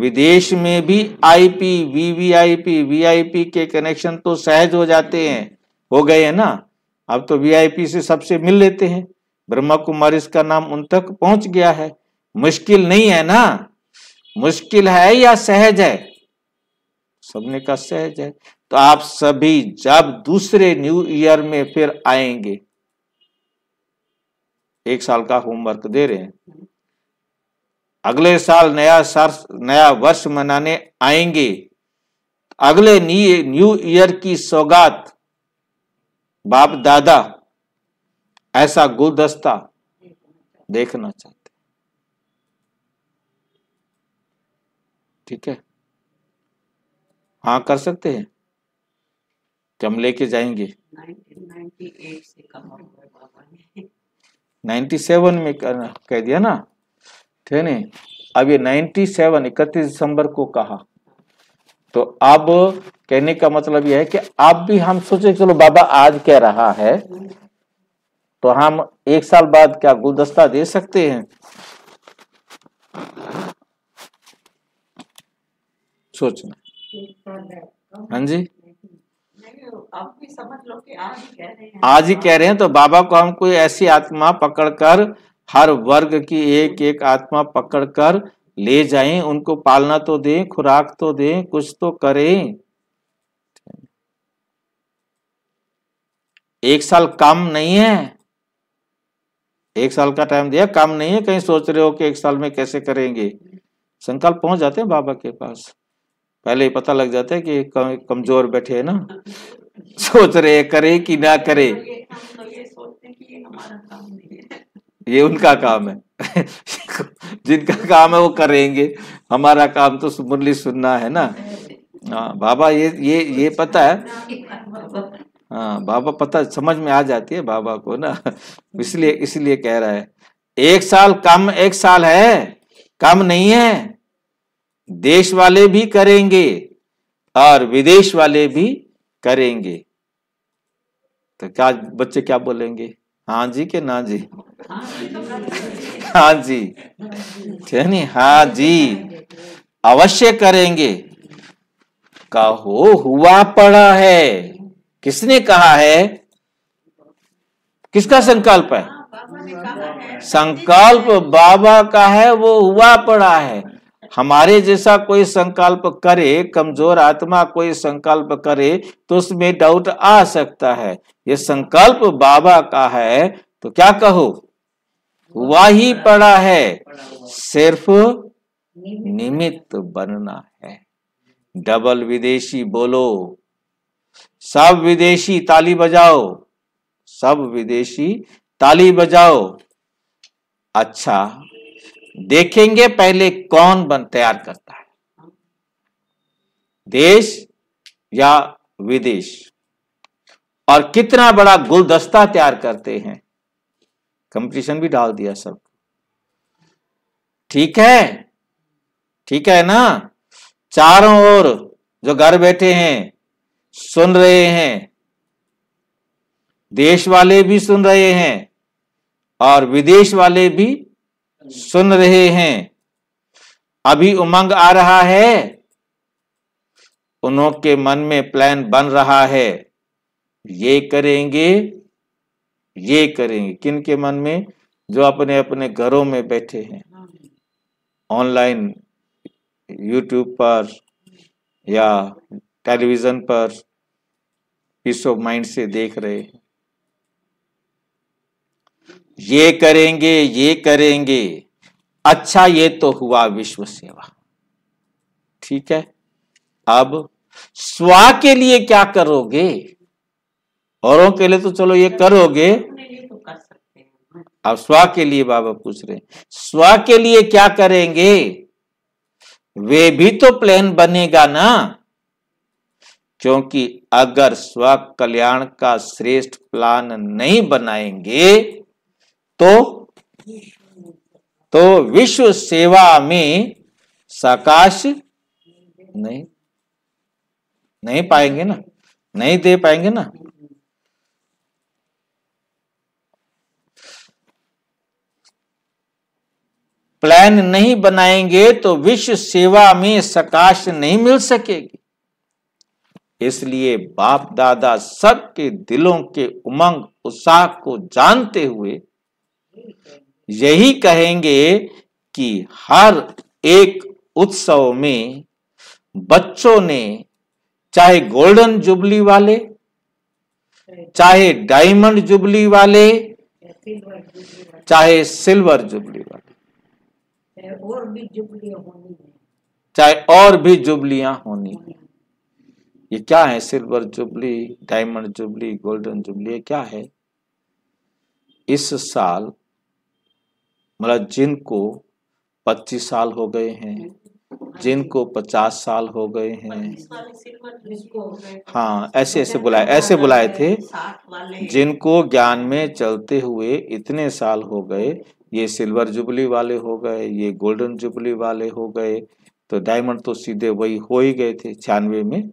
विदेश में भी आईपी वीवीआईपी वीआईपी के कनेक्शन तो सहज हो जाते हैं हो गए हैं ना अब तो वीआईपी से सबसे मिल लेते हैं ब्रह्मा कुमारी का नाम उन तक पहुंच गया है मुश्किल नहीं है ना मुश्किल है या सहज है सबने कहा सहज है तो आप सभी जब दूसरे न्यू ईयर में फिर आएंगे एक साल का होमवर्क दे रहे हैं अगले साल नया साल नया वर्ष मनाने आएंगे अगले न्यू ईयर की सौगात बाप दादा ऐसा गुलदस्ता देखना चाहिए ठीक है हाँ कर सकते हैं कि हम लेके जाएंगे 1998 से कम नाइन्टी सेवन में कह दिया ना ठीक है अब ये नाइन्टी सेवन इकतीस दिसंबर को कहा तो अब कहने का मतलब यह है कि अब भी हम सोचे चलो बाबा आज कह रहा है तो हम एक साल बाद क्या गुलदस्ता दे सकते हैं सोचना हाँ जी आज ही कह रहे हैं आज ही कह रहे हैं तो बाबा को हम कोई ऐसी आत्मा पकड़कर हर वर्ग की एक एक आत्मा पकड़कर ले जाएं उनको पालना तो दें खुराक तो दें कुछ तो करें एक साल कम नहीं है एक साल का टाइम दिया कम नहीं है कहीं सोच रहे हो कि एक साल में कैसे करेंगे संकल्प पहुंच जाते हैं बाबा के पास पहले ही पता लग जाता है कि कम, कमजोर बैठे है ना सोच रहे करे कि ना करे ये उनका काम है <laughs> जिनका काम है वो करेंगे हमारा काम तो मुरली सुनना है ना हाँ बाबा ये ये ये पता है हाँ बाबा पता समझ में आ जाती है बाबा को ना इसलिए इसलिए कह रहा है एक साल कम एक साल है कम नहीं है देश वाले भी करेंगे और विदेश वाले भी करेंगे तो क्या बच्चे क्या बोलेंगे हाँ जी के ना जी हाँ जी ठीक नहीं हाँ जी अवश्य करेंगे कहो हुआ पड़ा है किसने कहा है किसका संकल्प है हाँ, संकल्प बाबा का है वो हुआ पड़ा है हमारे जैसा कोई संकल्प करे कमजोर आत्मा कोई संकल्प करे तो उसमें डाउट आ सकता है ये संकल्प बाबा का है तो क्या कहो वही पड़ा है सिर्फ निमित्त बनना है डबल विदेशी बोलो सब विदेशी ताली बजाओ सब विदेशी ताली बजाओ अच्छा देखेंगे पहले कौन बन तैयार करता है देश या विदेश और कितना बड़ा गुलदस्ता तैयार करते हैं कंपटीशन भी डाल दिया सब ठीक है ठीक है ना चारों ओर जो घर बैठे हैं सुन रहे हैं देश वाले भी सुन रहे हैं और विदेश वाले भी सुन रहे हैं अभी उमंग आ रहा है उनके मन में प्लान बन रहा है ये करेंगे ये करेंगे किन के मन में जो अपने अपने घरों में बैठे हैं ऑनलाइन यूट्यूब पर या टेलीविजन पर पीस ऑफ माइंड से देख रहे हैं ये करेंगे ये करेंगे अच्छा ये तो हुआ विश्व सेवा ठीक है अब स्व के लिए क्या करोगे औरों के लिए तो चलो ये करोगे अब स्व के लिए बाबा पूछ रहे हैं के लिए क्या करेंगे वे भी तो प्लान बनेगा ना क्योंकि अगर स्व कल्याण का श्रेष्ठ प्लान नहीं बनाएंगे तो तो विश्व सेवा में सकाश नहीं नहीं पाएंगे ना नहीं दे पाएंगे ना प्लान नहीं बनाएंगे तो विश्व सेवा में सकाश नहीं मिल सकेगी इसलिए बाप दादा सबके दिलों के उमंग उत्साह को जानते हुए यही कहेंगे कि हर एक उत्सव में बच्चों ने चाहे गोल्डन जुबली वाले चाहे डायमंड जुबली वाले चाहे सिल्वर जुबली वाले और भी जुबलियां होनी चाहे और भी जुबलियां होनी ये क्या है silver jubilee diamond jubilee golden jubilee क्या है इस साल मतलब जिनको 25 साल हो गए हैं जिनको 50 साल हो गए हैं हाँ ऐसे ऐसे बुलाए ऐसे बुलाए थे जिनको ज्ञान में चलते हुए इतने साल हो गए ये सिल्वर जुबली वाले हो गए ये गोल्डन जुबली वाले हो गए तो डायमंड तो सीधे वही हो ही गए थे छियानवे में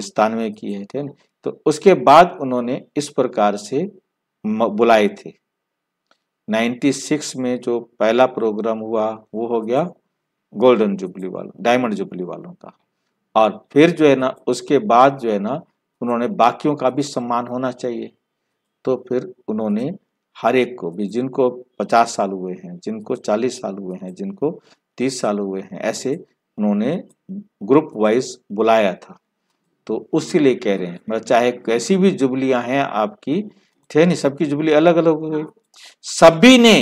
सतानवे की है ठीक तो उसके बाद उन्होंने इस प्रकार से बुलाए थे 96 में जो पहला प्रोग्राम हुआ वो हो गया गोल्डन जुबली वालों डायमंड जुबली वालों का और फिर जो है ना उसके बाद जो है ना उन्होंने बाकियों का भी सम्मान होना चाहिए तो फिर उन्होंने हर एक को भी जिनको 50 साल हुए हैं जिनको 40 साल हुए हैं जिनको 30 साल हुए हैं ऐसे उन्होंने ग्रुप वाइज बुलाया था तो उसी लिए कह रहे हैं मतलब चाहे कैसी भी जुबलियाँ हैं आपकी थे नहीं सबकी जुबली अलग अलग हो गई सभी ने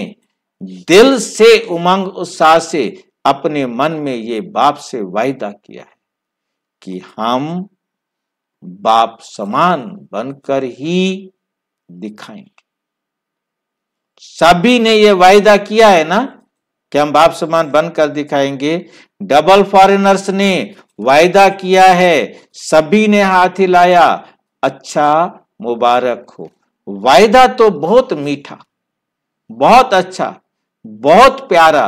दिल से उमंग उत्साह से अपने मन में ये बाप से वायदा किया है कि हम बाप समान बनकर ही दिखाएंगे सभी ने यह वायदा किया है ना कि हम बाप समान बनकर दिखाएंगे डबल फॉरेनर्स ने वायदा किया है सभी ने हाथ हिलाया अच्छा मुबारक हो वायदा तो बहुत मीठा बहुत अच्छा बहुत प्यारा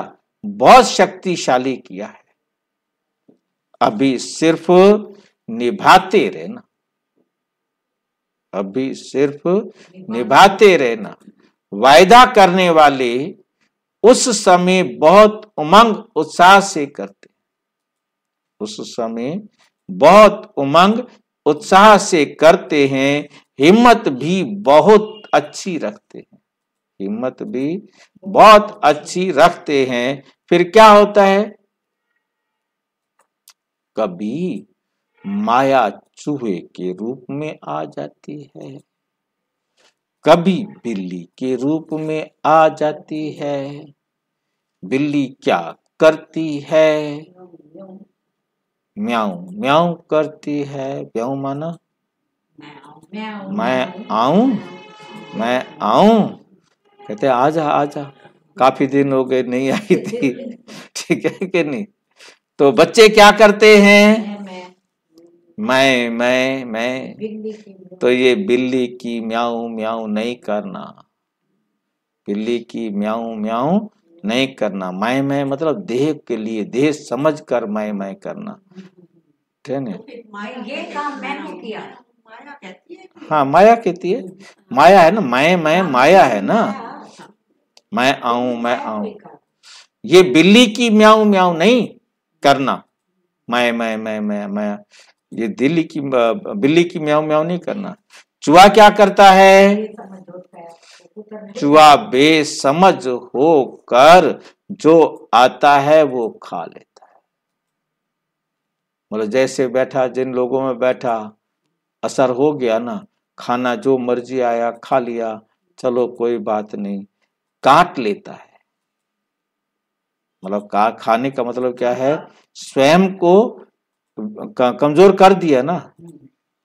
बहुत शक्तिशाली किया है अभी सिर्फ निभाते रहना अभी सिर्फ निभाते रहना वायदा करने वाले उस समय बहुत उमंग उत्साह से करते उस समय बहुत उमंग उत्साह से करते हैं हिम्मत भी बहुत अच्छी रखते हैं कीमत भी बहुत अच्छी रखते हैं फिर क्या होता है कभी माया चूहे के रूप में आ जाती है कभी बिल्ली के रूप में आ जाती है बिल्ली क्या करती है म्याऊ म्याऊ करती है म्याऊ माना मैं आऊं मैं आऊं कहते आ जा आ जा काफी दिन हो गए नहीं आई थी <laughs> ठीक है कि नहीं तो बच्चे क्या करते हैं मैं मैं मैं तो ये बिल्ली की म्याऊ म्याऊ नहीं करना बिल्ली की म्याऊ म्याऊ नहीं करना मैं मैं मतलब देह के लिए देह समझ कर मैं मैं करना ठीक है तो ये काम मैंने किया माया कहती है हाँ माया कहती है माया है ना मैं मैं हाँ, माया है ना मैं आऊं मैं आऊं ये बिल्ली की म्याऊ म्याऊ नहीं करना मैं मैं मैं मैं मैं ये दिल्ली की बिल्ली की म्याऊ म्याऊ नहीं करना चूहा क्या करता है तो चूहा बेसमझ होकर जो आता है वो खा लेता है मतलब जैसे बैठा जिन लोगों में बैठा असर हो गया ना खाना जो मर्जी आया खा लिया चलो कोई बात नहीं काट लेता है मतलब का खाने का मतलब क्या है स्वयं को कमजोर कर दिया ना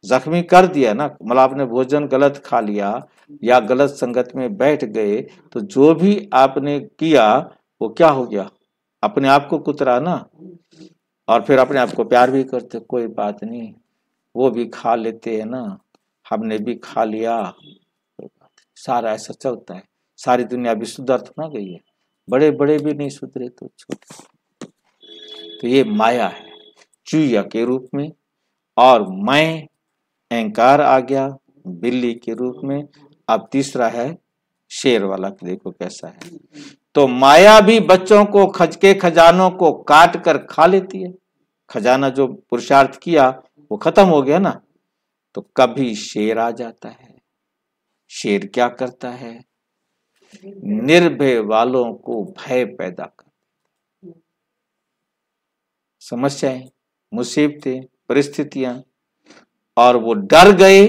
जख्मी कर दिया ना मतलब आपने भोजन गलत खा लिया या गलत संगत में बैठ गए तो जो भी आपने किया वो क्या हो गया अपने आप को कुतरा ना और फिर अपने आप को प्यार भी करते कोई बात नहीं वो भी खा लेते हैं ना हमने भी खा लिया सारा ऐसा चलता है सारी दुनिया भी शुद्धार्थ तो ना गई है बड़े बड़े भी नहीं सुधरे तो छोटे तो ये माया है चूया के रूप में और मैं अहंकार आ गया बिल्ली के रूप में अब तीसरा है शेर वाला देखो कैसा है तो माया भी बच्चों को खजके खजानों को काट कर खा लेती है खजाना जो पुरुषार्थ किया वो खत्म हो गया ना तो कभी शेर आ जाता है शेर क्या करता है निर्भय वालों को भय पैदा कर समस्याएं मुसीबतें परिस्थितियां और वो डर गए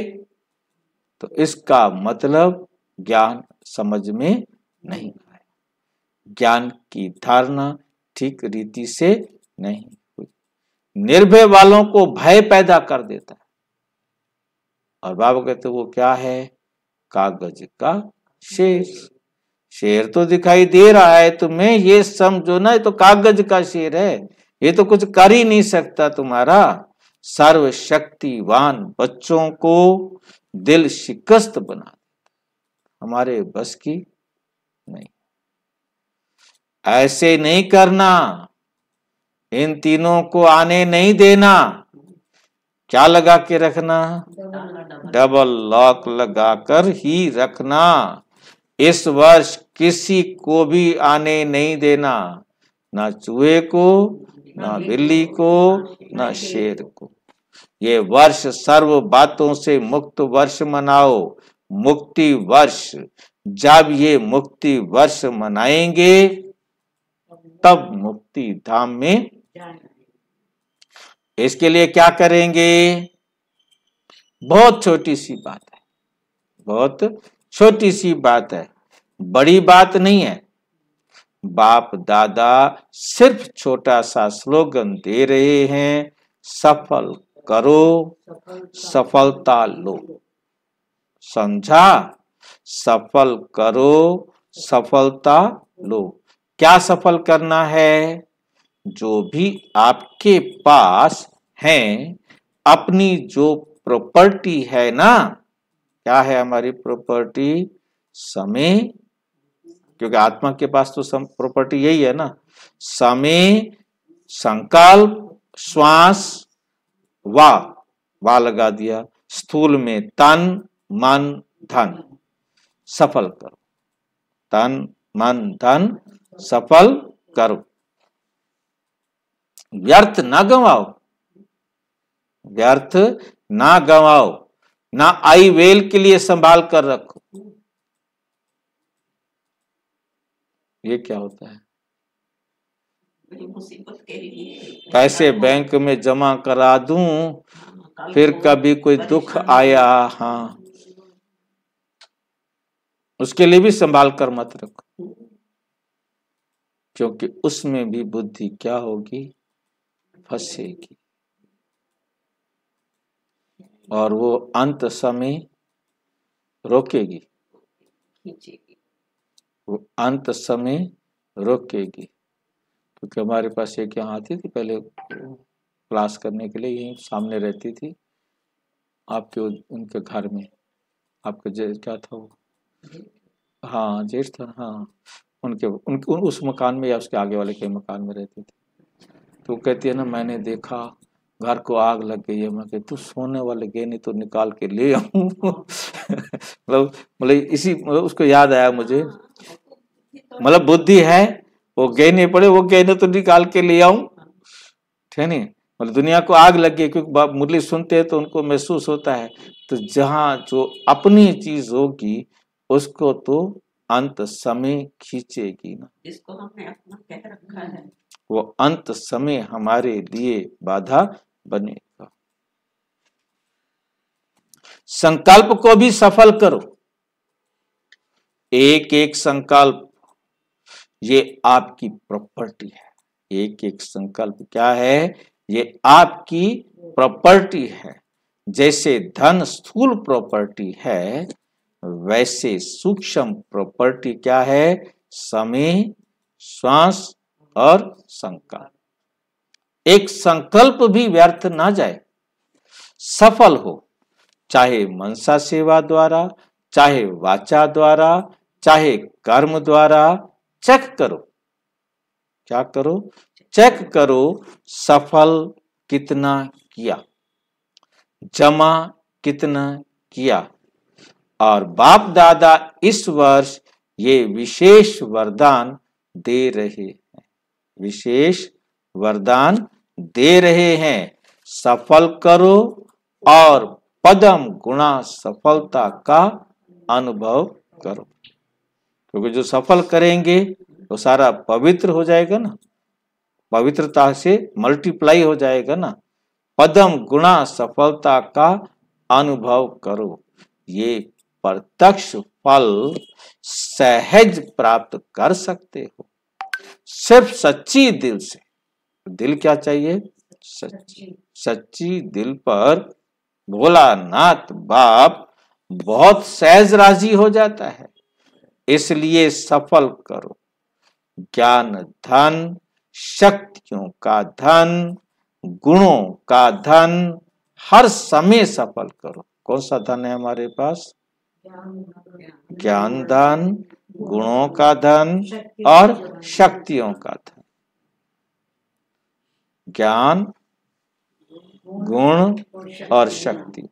तो इसका मतलब ज्ञान समझ में नहीं आया ज्ञान की धारणा ठीक रीति से नहीं हुई निर्भय वालों को भय पैदा कर देता है और बाबा कहते वो क्या है कागज का शेष शेर तो दिखाई दे रहा है तुम्हें ये समझो ना ये तो कागज का शेर है ये तो कुछ कर ही नहीं सकता तुम्हारा सर्वशक्तिवान बच्चों को दिल शिकस्त बना हमारे बस की नहीं ऐसे नहीं करना इन तीनों को आने नहीं देना क्या लगा के रखना डबल लॉक लगाकर ही रखना इस वर्ष किसी को भी आने नहीं देना ना चूहे को ना बिल्ली को ना शेर को ये वर्ष सर्व बातों से मुक्त वर्ष मनाओ मुक्ति वर्ष जब ये मुक्ति वर्ष मनाएंगे तब मुक्ति धाम में इसके लिए क्या करेंगे बहुत छोटी सी बात है बहुत छोटी सी बात है बड़ी बात नहीं है बाप दादा सिर्फ छोटा सा स्लोगन दे रहे हैं सफल करो सफलता लो समझा सफल करो सफलता लो क्या सफल करना है जो भी आपके पास है अपनी जो प्रॉपर्टी है ना क्या है हमारी प्रॉपर्टी समय क्योंकि आत्मा के पास तो प्रॉपर्टी यही है ना समय संकल्प श्वास वा वा लगा दिया स्थूल में तन मन धन सफल करो तन मन धन सफल करो व्यर्थ ना गंवाओ व्यर्थ ना गंवाओ ना आई वेल के लिए संभाल कर रखो ये क्या होता है पैसे बैंक में जमा करा दूं हाँ, फिर कभी कोई दुख आया हाँ उसके लिए भी संभाल कर मत रखो क्योंकि उसमें भी बुद्धि क्या होगी फंसेगी और वो अंत समय रोकेगी वो अंत समय रोकेगी क्योंकि हमारे पास एक यहाँ आती थी पहले क्लास करने के लिए यही सामने रहती थी आपके उनके घर में आपके जेठ क्या था वो हाँ जेठ था हाँ उनके उन उस मकान में या उसके आगे वाले के मकान में रहती थी तो कहती है ना मैंने देखा घर को आग लग गई है मैं तू सोने वाले गए नहीं तो निकाल के ले आऊ <laughs> मतलब मतलब इसी मतलब उसको याद आया मुझे मतलब बुद्धि है वो गए नहीं पड़े वो गए तो निकाल के ले आऊ ठीक है मतलब दुनिया को आग लग गई क्योंकि मुरली सुनते हैं तो उनको महसूस होता है तो जहां जो अपनी चीज होगी उसको तो अंत समय खींचेगी ना जिसको हमने अपना कह रखा है वो अंत समय हमारे लिए बाधा बनेगा संकल्प को भी सफल करो एक एक संकल्प ये आपकी प्रॉपर्टी है एक एक संकल्प क्या है ये आपकी प्रॉपर्टी है जैसे धन स्थूल प्रॉपर्टी है वैसे सूक्ष्म प्रॉपर्टी क्या है समय श्वास और संकल्प एक संकल्प भी व्यर्थ ना जाए सफल हो चाहे मनसा सेवा द्वारा चाहे वाचा द्वारा चाहे कर्म द्वारा चेक करो क्या करो चेक करो सफल कितना किया जमा कितना किया और बाप दादा इस वर्ष ये विशेष वरदान दे रहे हैं विशेष वरदान दे रहे हैं सफल करो और पदम गुणा सफलता का अनुभव करो क्योंकि जो सफल करेंगे तो सारा पवित्र हो जाएगा ना पवित्रता से मल्टीप्लाई हो जाएगा ना पदम गुणा सफलता का अनुभव करो ये प्रत्यक्ष फल सहज प्राप्त कर सकते हो सिर्फ सच्ची दिल से दिल क्या चाहिए सच्ची सच्ची दिल पर भोला नाथ बाप बहुत सहज राजी हो जाता है इसलिए सफल करो ज्ञान धन शक्तियों का धन गुणों का धन हर समय सफल करो कौन सा धन है हमारे पास ज्ञान धन गुणों का धन और शक्तियों का धन ज्ञान गुण और शक्ति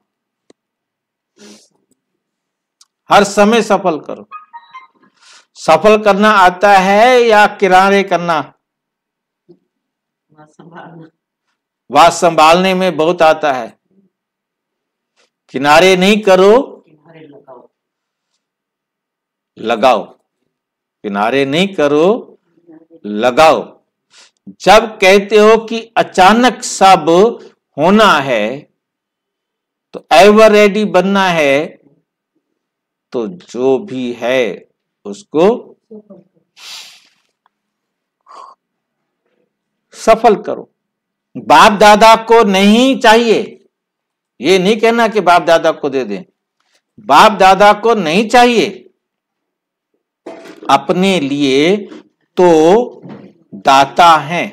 हर समय सफल करो सफल करना आता है या किनारे करना बात संभालने में बहुत आता है किनारे नहीं करो किनारे लगाओ लगाओ किनारे नहीं करो लगाओ जब कहते हो कि अचानक सब होना है तो एवर रेडी बनना है तो जो भी है उसको सफल करो बाप दादा को नहीं चाहिए ये नहीं कहना कि बाप दादा को दे दें बाप दादा को नहीं चाहिए अपने लिए तो दाता हैं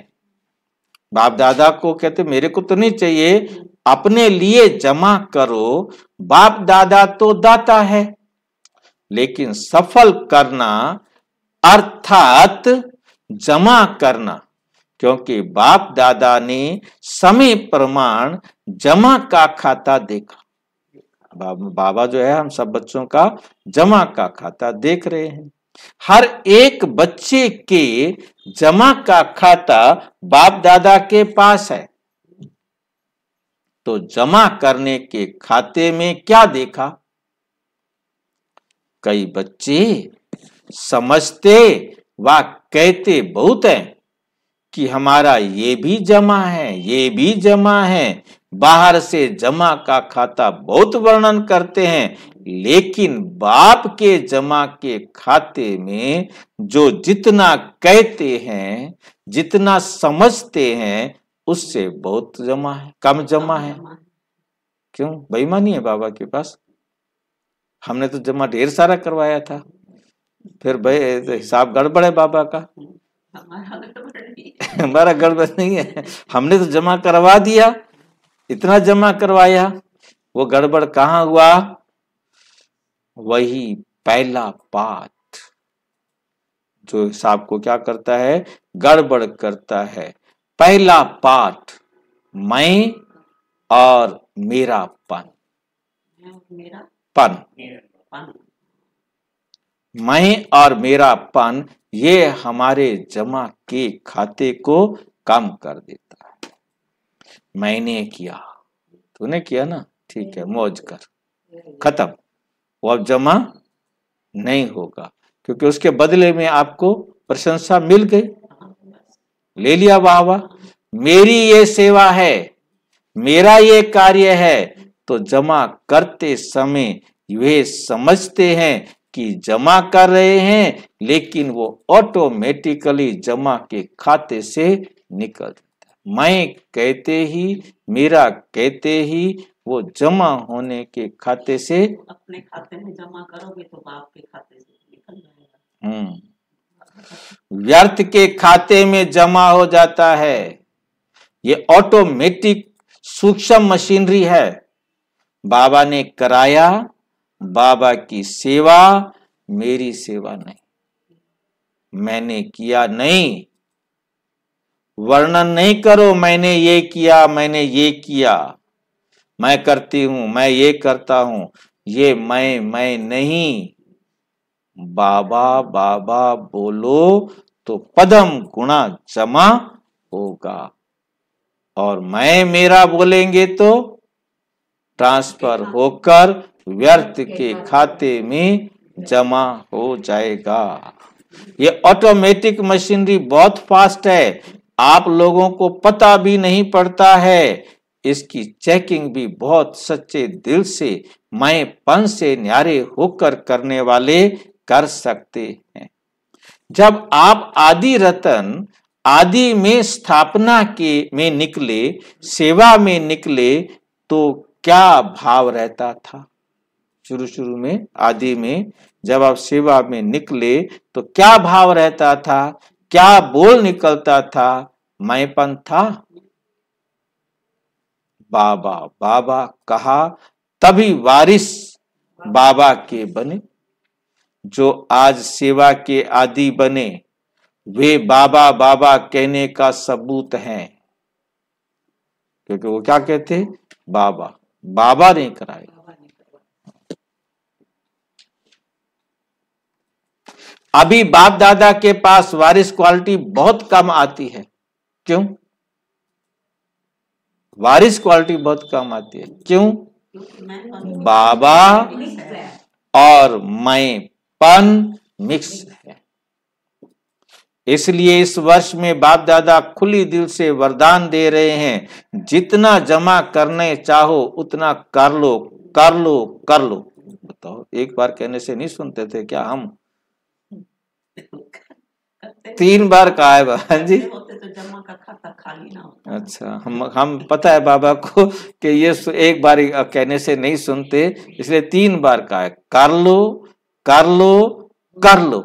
बाप दादा को कहते मेरे को तो नहीं चाहिए अपने लिए जमा करो बाप दादा तो दाता है लेकिन सफल करना अर्थात जमा करना क्योंकि बाप दादा ने समय प्रमाण जमा का खाता देखा बाबा जो है हम सब बच्चों का जमा का खाता देख रहे हैं हर एक बच्चे के जमा का खाता बाप दादा के पास है तो जमा करने के खाते में क्या देखा कई बच्चे समझते व कहते बहुत हैं कि हमारा ये भी जमा है ये भी जमा है बाहर से जमा का खाता बहुत वर्णन करते हैं लेकिन बाप के जमा के खाते में जो जितना कहते हैं जितना समझते हैं उससे बहुत जमा है कम जमा है हाँ। क्यों बेईमानी है बाबा के पास हमने तो जमा ढेर सारा करवाया था फिर भाई हिसाब गड़बड़ है बाबा का हमारा गड़बड़ नहीं है <laughs> हमने तो जमा करवा दिया इतना जमा करवाया वो गड़बड़ कहां हुआ वही पहला पात जो हिसाब को क्या करता है गड़बड़ करता है पहला पाठ मैं और मेरा पन पन मैं और मेरा पन ये हमारे जमा के खाते को कम कर देता मैंने किया तूने किया ना ठीक है मौज कर खत्म वो अब जमा नहीं होगा क्योंकि उसके बदले में आपको प्रशंसा मिल गई ले लिया वाह वाह मेरी ये सेवा है मेरा ये कार्य है तो जमा करते समय वे समझते हैं कि जमा कर रहे हैं लेकिन वो ऑटोमेटिकली जमा के खाते से निकल मैं कहते ही मेरा कहते ही वो जमा होने के खाते से अपने खाते में जमा करोगे तो बाप के खाते से तो हम्म व्यर्थ के खाते में जमा हो जाता है ये ऑटोमेटिक सूक्ष्म मशीनरी है बाबा ने कराया बाबा की सेवा मेरी सेवा नहीं मैंने किया नहीं वर्णन नहीं करो मैंने ये किया मैंने ये किया मैं करती हूं मैं ये करता हूं ये मैं मैं नहीं बाबा बाबा बोलो तो पदम गुणा जमा होगा और मैं मेरा बोलेंगे तो ट्रांसफर होकर व्यर्थ के खाते में जमा हो जाएगा ये ऑटोमेटिक मशीनरी बहुत फास्ट है आप लोगों को पता भी नहीं पड़ता है इसकी चेकिंग भी बहुत सच्चे दिल से मैं पन से न्यारे होकर करने वाले कर सकते हैं जब आप आदि रतन आदि में स्थापना के में निकले सेवा में निकले तो क्या भाव रहता था शुरू शुरू में आदि में जब आप सेवा में निकले तो क्या भाव रहता था क्या बोल निकलता था मैंपन था बाबा बाबा कहा तभी वारिस बाबा के बने जो आज सेवा के आदि बने वे बाबा बाबा कहने का सबूत हैं क्योंकि वो क्या कहते बाबा बाबा ने कराया अभी बाप दादा के पास वारिस क्वालिटी बहुत कम आती है क्यों वारिस क्वालिटी बहुत कम आती है क्यों बाबा और मैं पन मिक्स है इसलिए इस वर्ष में बाप दादा खुली दिल से वरदान दे रहे हैं जितना जमा करने चाहो उतना कर लो कर लो कर लो बताओ एक बार कहने से नहीं सुनते थे क्या हम तीन बार कहा है बाबा हाँ जी तो अच्छा हम हम पता है बाबा को कि ये एक बार कहने से नहीं सुनते इसलिए तीन बार कहा है कर लो कर लो कर लो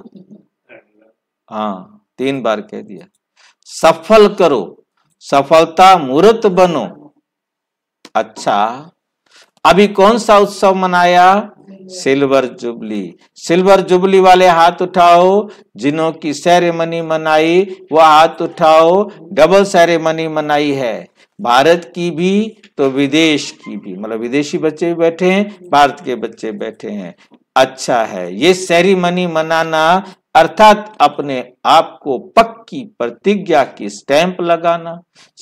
हाँ तीन बार कह दिया सफल करो सफलता मूर्त बनो अच्छा अभी कौन सा उत्सव मनाया सिल्वर जुबली सिल्वर जुबली वाले हाथ उठाओ जिन्हों की सेरेमनी मनाई वह हाथ उठाओ डबल सेरेमनी मनाई है भारत की भी तो विदेश की भी मतलब विदेशी बच्चे भी बैठे हैं भारत के बच्चे बैठे हैं अच्छा है ये सेरेमनी मनाना अर्थात अपने आप को पक्की प्रतिज्ञा की स्टैंप लगाना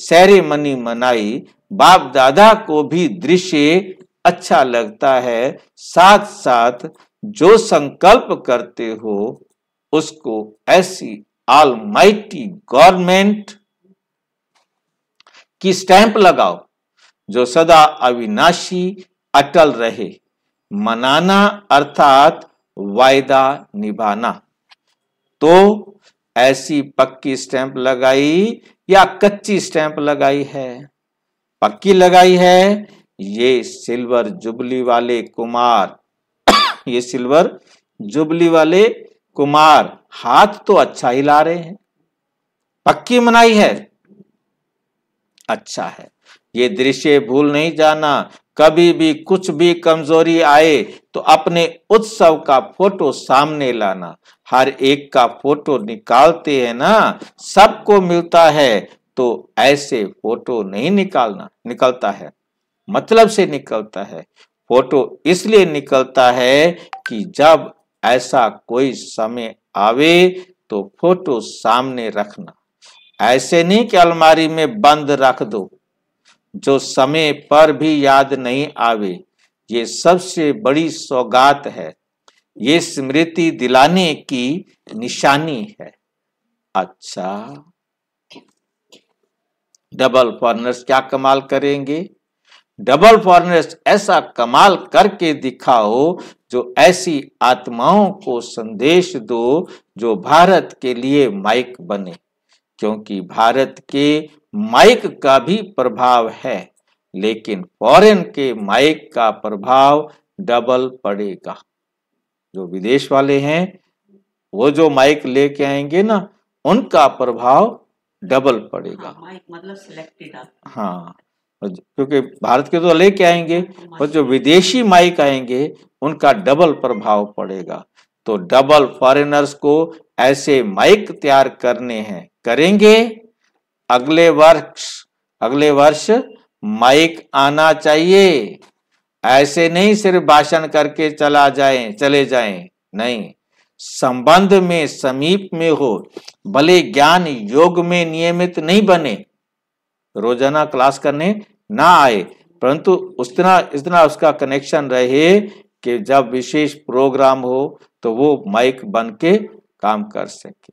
सेरेमनी मनाई बाप दादा को भी दृश्य अच्छा लगता है साथ साथ जो संकल्प करते हो उसको ऐसी माइटी गवर्नमेंट की स्टैंप लगाओ जो सदा अविनाशी अटल रहे मनाना अर्थात वायदा निभाना तो ऐसी पक्की स्टैंप लगाई या कच्ची स्टैंप लगाई है पक्की लगाई है ये सिल्वर जुबली वाले कुमार <coughs> ये सिल्वर जुबली वाले कुमार हाथ तो अच्छा ही ला रहे हैं पक्की मनाई है अच्छा है ये दृश्य भूल नहीं जाना कभी भी कुछ भी कमजोरी आए तो अपने उत्सव का फोटो सामने लाना हर एक का फोटो निकालते हैं ना सबको मिलता है तो ऐसे फोटो नहीं निकालना निकलता है मतलब से निकलता है फोटो इसलिए निकलता है कि जब ऐसा कोई समय आवे तो फोटो सामने रखना ऐसे नहीं कि अलमारी में बंद रख दो जो समय पर भी याद नहीं आवे ये सबसे बड़ी सौगात है ये स्मृति दिलाने की निशानी है अच्छा डबल फॉर्नर्स क्या कमाल करेंगे डबल फॉरनेस ऐसा कमाल करके दिखाओ जो ऐसी आत्माओं को संदेश दो जो भारत के लिए माइक बने क्योंकि भारत के माइक का भी प्रभाव है लेकिन फॉरेन के माइक का प्रभाव डबल पड़ेगा जो विदेश वाले हैं वो जो माइक लेके आएंगे ना उनका प्रभाव डबल पड़ेगा हाँ, माइक मतलब सिलेक्टेड हाँ क्योंकि भारत के तो लेके आएंगे हाँ, हाँ, पर जो हाँ। विदेशी माइक आएंगे उनका डबल प्रभाव पड़ेगा तो डबल फॉरेनर्स को ऐसे माइक तैयार करने हैं करेंगे अगले वर्ष अगले वर्ष माइक आना चाहिए ऐसे नहीं सिर्फ भाषण करके चला जाए चले जाए नहीं संबंध में समीप में हो भले ज्ञान योग में नियमित नहीं बने रोजाना क्लास करने ना आए परंतु उतना इतना उसका कनेक्शन रहे कि जब विशेष प्रोग्राम हो तो वो माइक बन के काम कर सके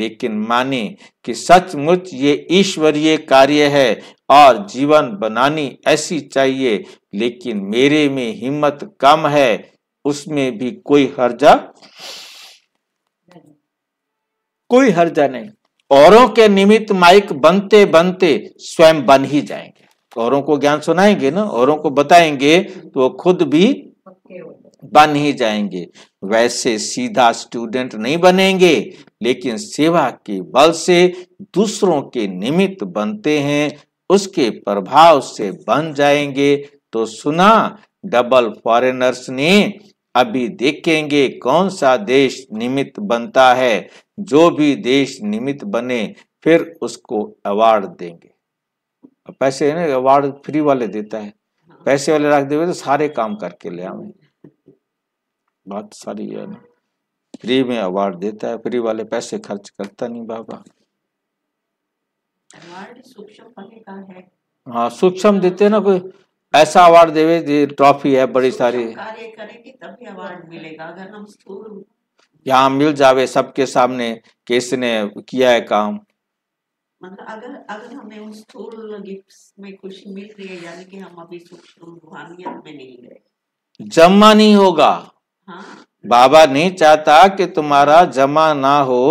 लेकिन माने कि सचमुच ये ईश्वरीय कार्य है और जीवन बनानी ऐसी चाहिए लेकिन मेरे में हिम्मत कम है उसमें भी कोई हर्जा कोई हर्जा नहीं औरों के निमित्त माइक बनते बनते स्वयं बन ही जाएंगे औरों को ज्ञान सुनाएंगे ना औरों को बताएंगे तो वो खुद भी बन ही जाएंगे वैसे सीधा स्टूडेंट नहीं बनेंगे लेकिन सेवा के बल से दूसरों के निमित्त बनते हैं उसके प्रभाव से बन जाएंगे तो सुना डबल फॉरेनर्स ने अभी देखेंगे कौन सा देश निमित्त बनता है जो भी देश निमित्त बने फिर उसको अवार्ड देंगे पैसे है ना अवार्ड फ्री वाले देता है हाँ। पैसे वाले रख देंगे तो सारे काम करके ले आवे बात सारी है ना फ्री में अवार्ड देता है फ्री वाले पैसे खर्च करता नहीं बाबा अवार्ड हाँ, सूक्ष्म हाँ सूक्ष्म देते ना कोई ऐसा अवार्ड देवे ट्रॉफी है बड़ी सारी कार्य करेंगे तभी अवार्ड मिलेगा अगर हम यहाँ मिल जावे सबके सामने किसने किया है काम मतलब अगर अगर हमें गिफ्ट्स में खुशी मिल रही है यानी कि हम अभी नहीं गए जमा नहीं होगा हाँ? बाबा नहीं चाहता कि तुम्हारा जमा ना हो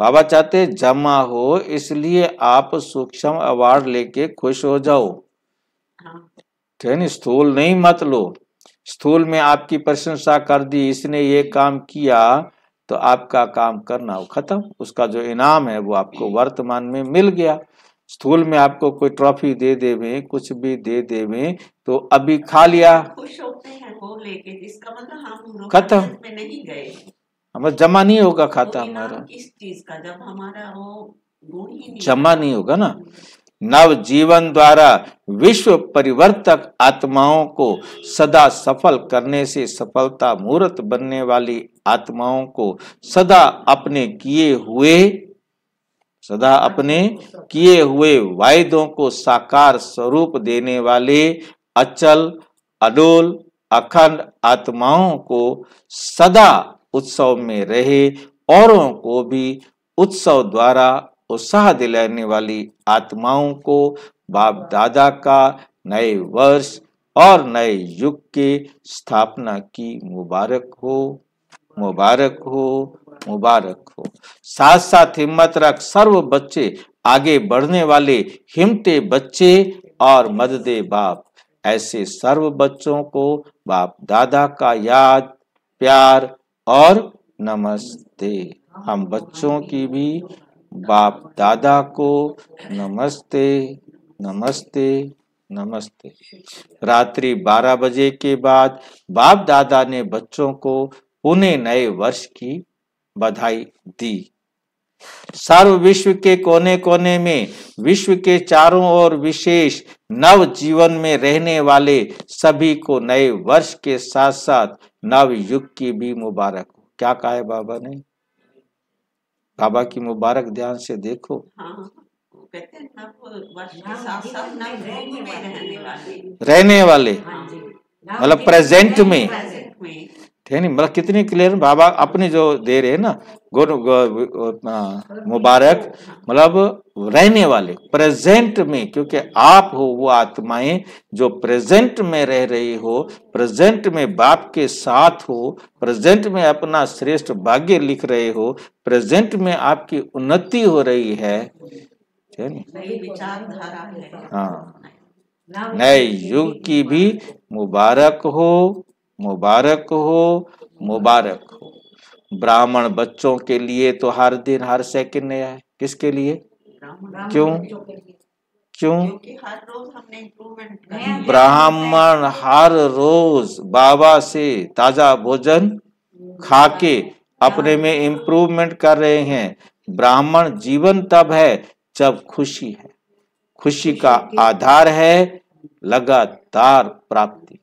बाबा चाहते जमा हो इसलिए आप सूक्ष्म अवार्ड लेके खुश हो जाओ हाँ? ठीक स्थूल नहीं मत लो स्थूल में आपकी प्रशंसा कर दी इसने ये काम किया तो आपका काम करना वो खत्म उसका जो इनाम है वो आपको वर्तमान में मिल गया स्थूल में आपको कोई ट्रॉफी दे देवे कुछ भी दे देवे तो अभी खा लिया मतलब खत्म जमा नहीं होगा खाता हमारा किस चीज का जब हमारा वो जमा नहीं होगा ना नव जीवन द्वारा विश्व परिवर्तक आत्माओं को सदा सफल करने से सफलता मूर्त बनने वाली आत्माओं को सदा अपने किए हुए सदा अपने किए हुए वायदों को साकार स्वरूप देने वाले अचल अडोल अखंड आत्माओं को सदा उत्सव में रहे औरों को भी उत्सव द्वारा उत्साह दिलाने वाली आत्माओं को बाप दादा का नए वर्ष और नए युग के स्थापना की मुबारक हो मुबारक हो मुबारक हो साथ साथ हिम्मत रख सर्व बच्चे आगे बढ़ने वाले हिमते बच्चे और मददे बाप ऐसे सर्व बच्चों को बाप दादा का याद प्यार और नमस्ते हम बच्चों की भी बाप दादा को नमस्ते नमस्ते नमस्ते रात्रि 12 बजे के बाद बाप दादा ने बच्चों को पुणे नए वर्ष की बधाई दी सर्व विश्व के कोने कोने में विश्व के चारों ओर विशेष नव जीवन में रहने वाले सभी को नए वर्ष के साथ साथ नव युग की भी मुबारक हो क्या कहा है बाबा ने काबा की मुबारक ध्यान से देखो हाँ, रहने वाले हाँ हाँ मतलब प्रेजेंट में ठीक है नहीं मतलब कितनी क्लियर बाबा अपने जो दे रहे हैं ना गुण मुबारक मतलब रहने वाले प्रेजेंट में क्योंकि आप हो वो आत्माएं जो प्रेजेंट में रह रही हो प्रेजेंट में बाप के साथ हो प्रेजेंट में अपना श्रेष्ठ भाग्य लिख रहे हो प्रेजेंट में आपकी उन्नति हो रही है ठीक है हाँ नए युग की भी मुबारक हो मुबारक हो मुबारक हो ब्राह्मण बच्चों के लिए तो हर दिन हर सेकंड नया है किसके लिए क्यों क्यों ब्राह्मण हर रोज बाबा से ताजा भोजन खा के अपने में इम्प्रूवमेंट कर रहे हैं ब्राह्मण जीवन तब है जब खुशी है खुशी का आधार है लगातार प्राप्ति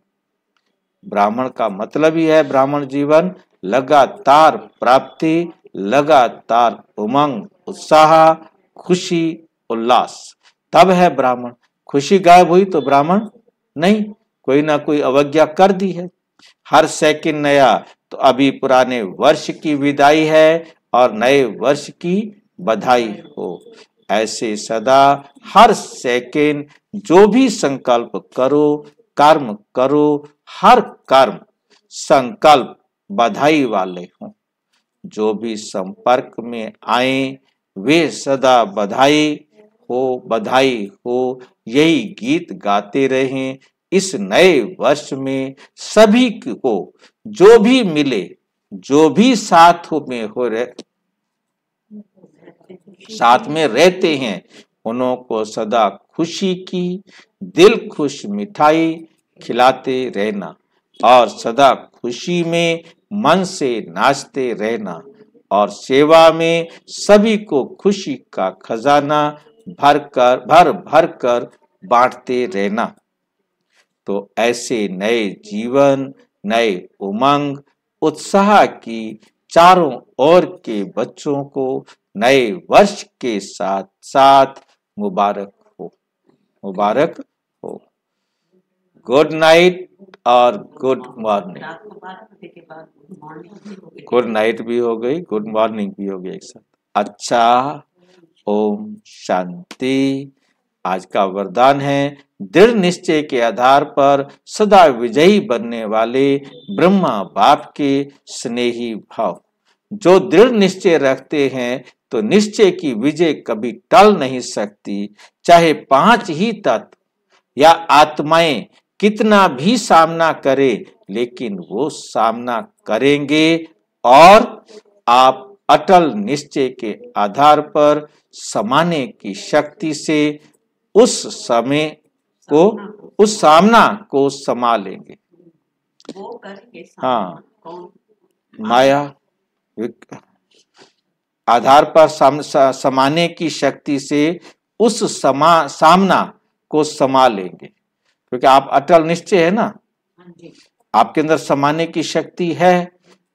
ब्राह्मण का मतलब ही है ब्राह्मण जीवन लगातार प्राप्ति लगातार उमंग उत्साह खुशी उल्लास तब है ब्राह्मण खुशी गायब हुई तो ब्राह्मण नहीं कोई ना कोई अवज्ञा कर दी है हर सेकंड नया तो अभी पुराने वर्ष की विदाई है और नए वर्ष की बधाई हो ऐसे सदा हर सेकंड जो भी संकल्प करो कर्म करो हर कर्म संकल्प बधाई वाले हों जो भी संपर्क में आए वे सदा बधाई हो बधाई हो यही गीत गाते रहें इस नए वर्ष में सभी को जो भी मिले जो भी साथ में हो रहे साथ में रहते हैं उनको सदा खुशी की दिल खुश मिठाई खिलाते रहना और सदा खुशी में मन से नाचते रहना और सेवा में सभी को खुशी का खजाना भर कर भर भर कर बांटते रहना तो ऐसे नए जीवन नए उमंग उत्साह की चारों ओर के बच्चों को नए वर्ष के साथ साथ मुबारक हो मुबारक गुड नाइट और गुड मॉर्निंग गुड नाइट भी हो गई गुड मॉर्निंग भी हो गई एक साथ अच्छा ओम शांति आज का वरदान है दृढ़ निश्चय के आधार पर सदा विजयी बनने वाले ब्रह्मा बाप के स्नेही भाव जो दृढ़ निश्चय रखते हैं तो निश्चय की विजय कभी टल नहीं सकती चाहे पांच ही तत्व या आत्माएं कितना भी सामना करे लेकिन वो सामना करेंगे और आप अटल निश्चय के आधार पर समाने की शक्ति से उस समय को उस सामना को समा लेंगे हाँ माया आधार पर सम, समाने की शक्ति से उस समा सामना को समा लेंगे क्योंकि आप अटल निश्चय है ना हाँ आपके अंदर समाने की शक्ति है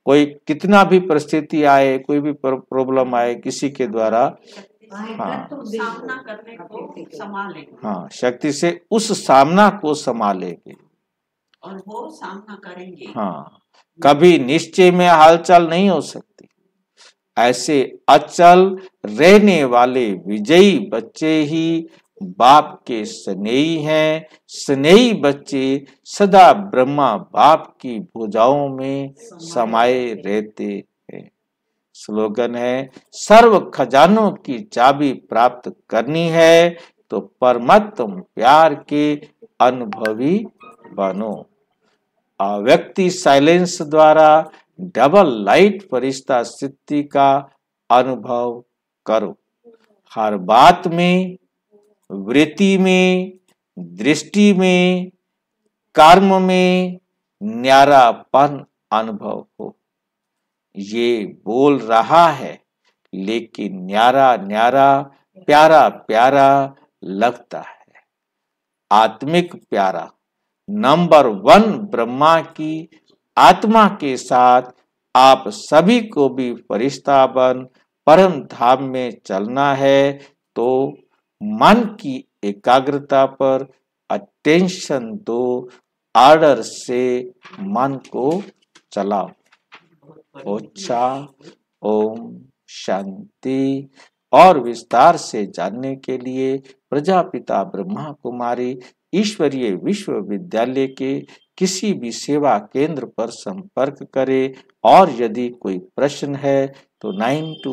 कोई कितना भी परिस्थिति आए कोई भी प्रॉब्लम आए किसी के द्वारा हाँ तो हाँ, हाँ शक्ति से उस सामना को संभालेंगे और वो सामना करेंगे हाँ कभी निश्चय में हालचाल नहीं हो सकती ऐसे अचल रहने वाले विजयी बच्चे ही बाप के स्नेही हैं स्नेही बच्चे सदा ब्रह्मा बाप की भुजाओं में समाये रहते हैं स्लोगन है सर्व खजानों की चाबी प्राप्त करनी है तो परमात्म प्यार के अनुभवी बनो अव्यक्ति साइलेंस द्वारा डबल लाइट फरिश्ता सिद्धि का अनुभव करो हर बात में वृत्ति में दृष्टि में कर्म में न्यारापन अनुभव हो ये बोल रहा है लेकिन न्यारा न्यारा प्यारा प्यारा लगता है आत्मिक प्यारा नंबर वन ब्रह्मा की आत्मा के साथ आप सभी को भी फरिश्ता बन परम धाम में चलना है तो मन की एकाग्रता पर अटेंशन दो आर्डर से मन को चलाओ ओचा ओम शांति और विस्तार से जानने के लिए प्रजापिता ब्रह्मा कुमारी ईश्वरीय विश्वविद्यालय के किसी भी सेवा केंद्र पर संपर्क करें और यदि कोई प्रश्न है तो नाइन टू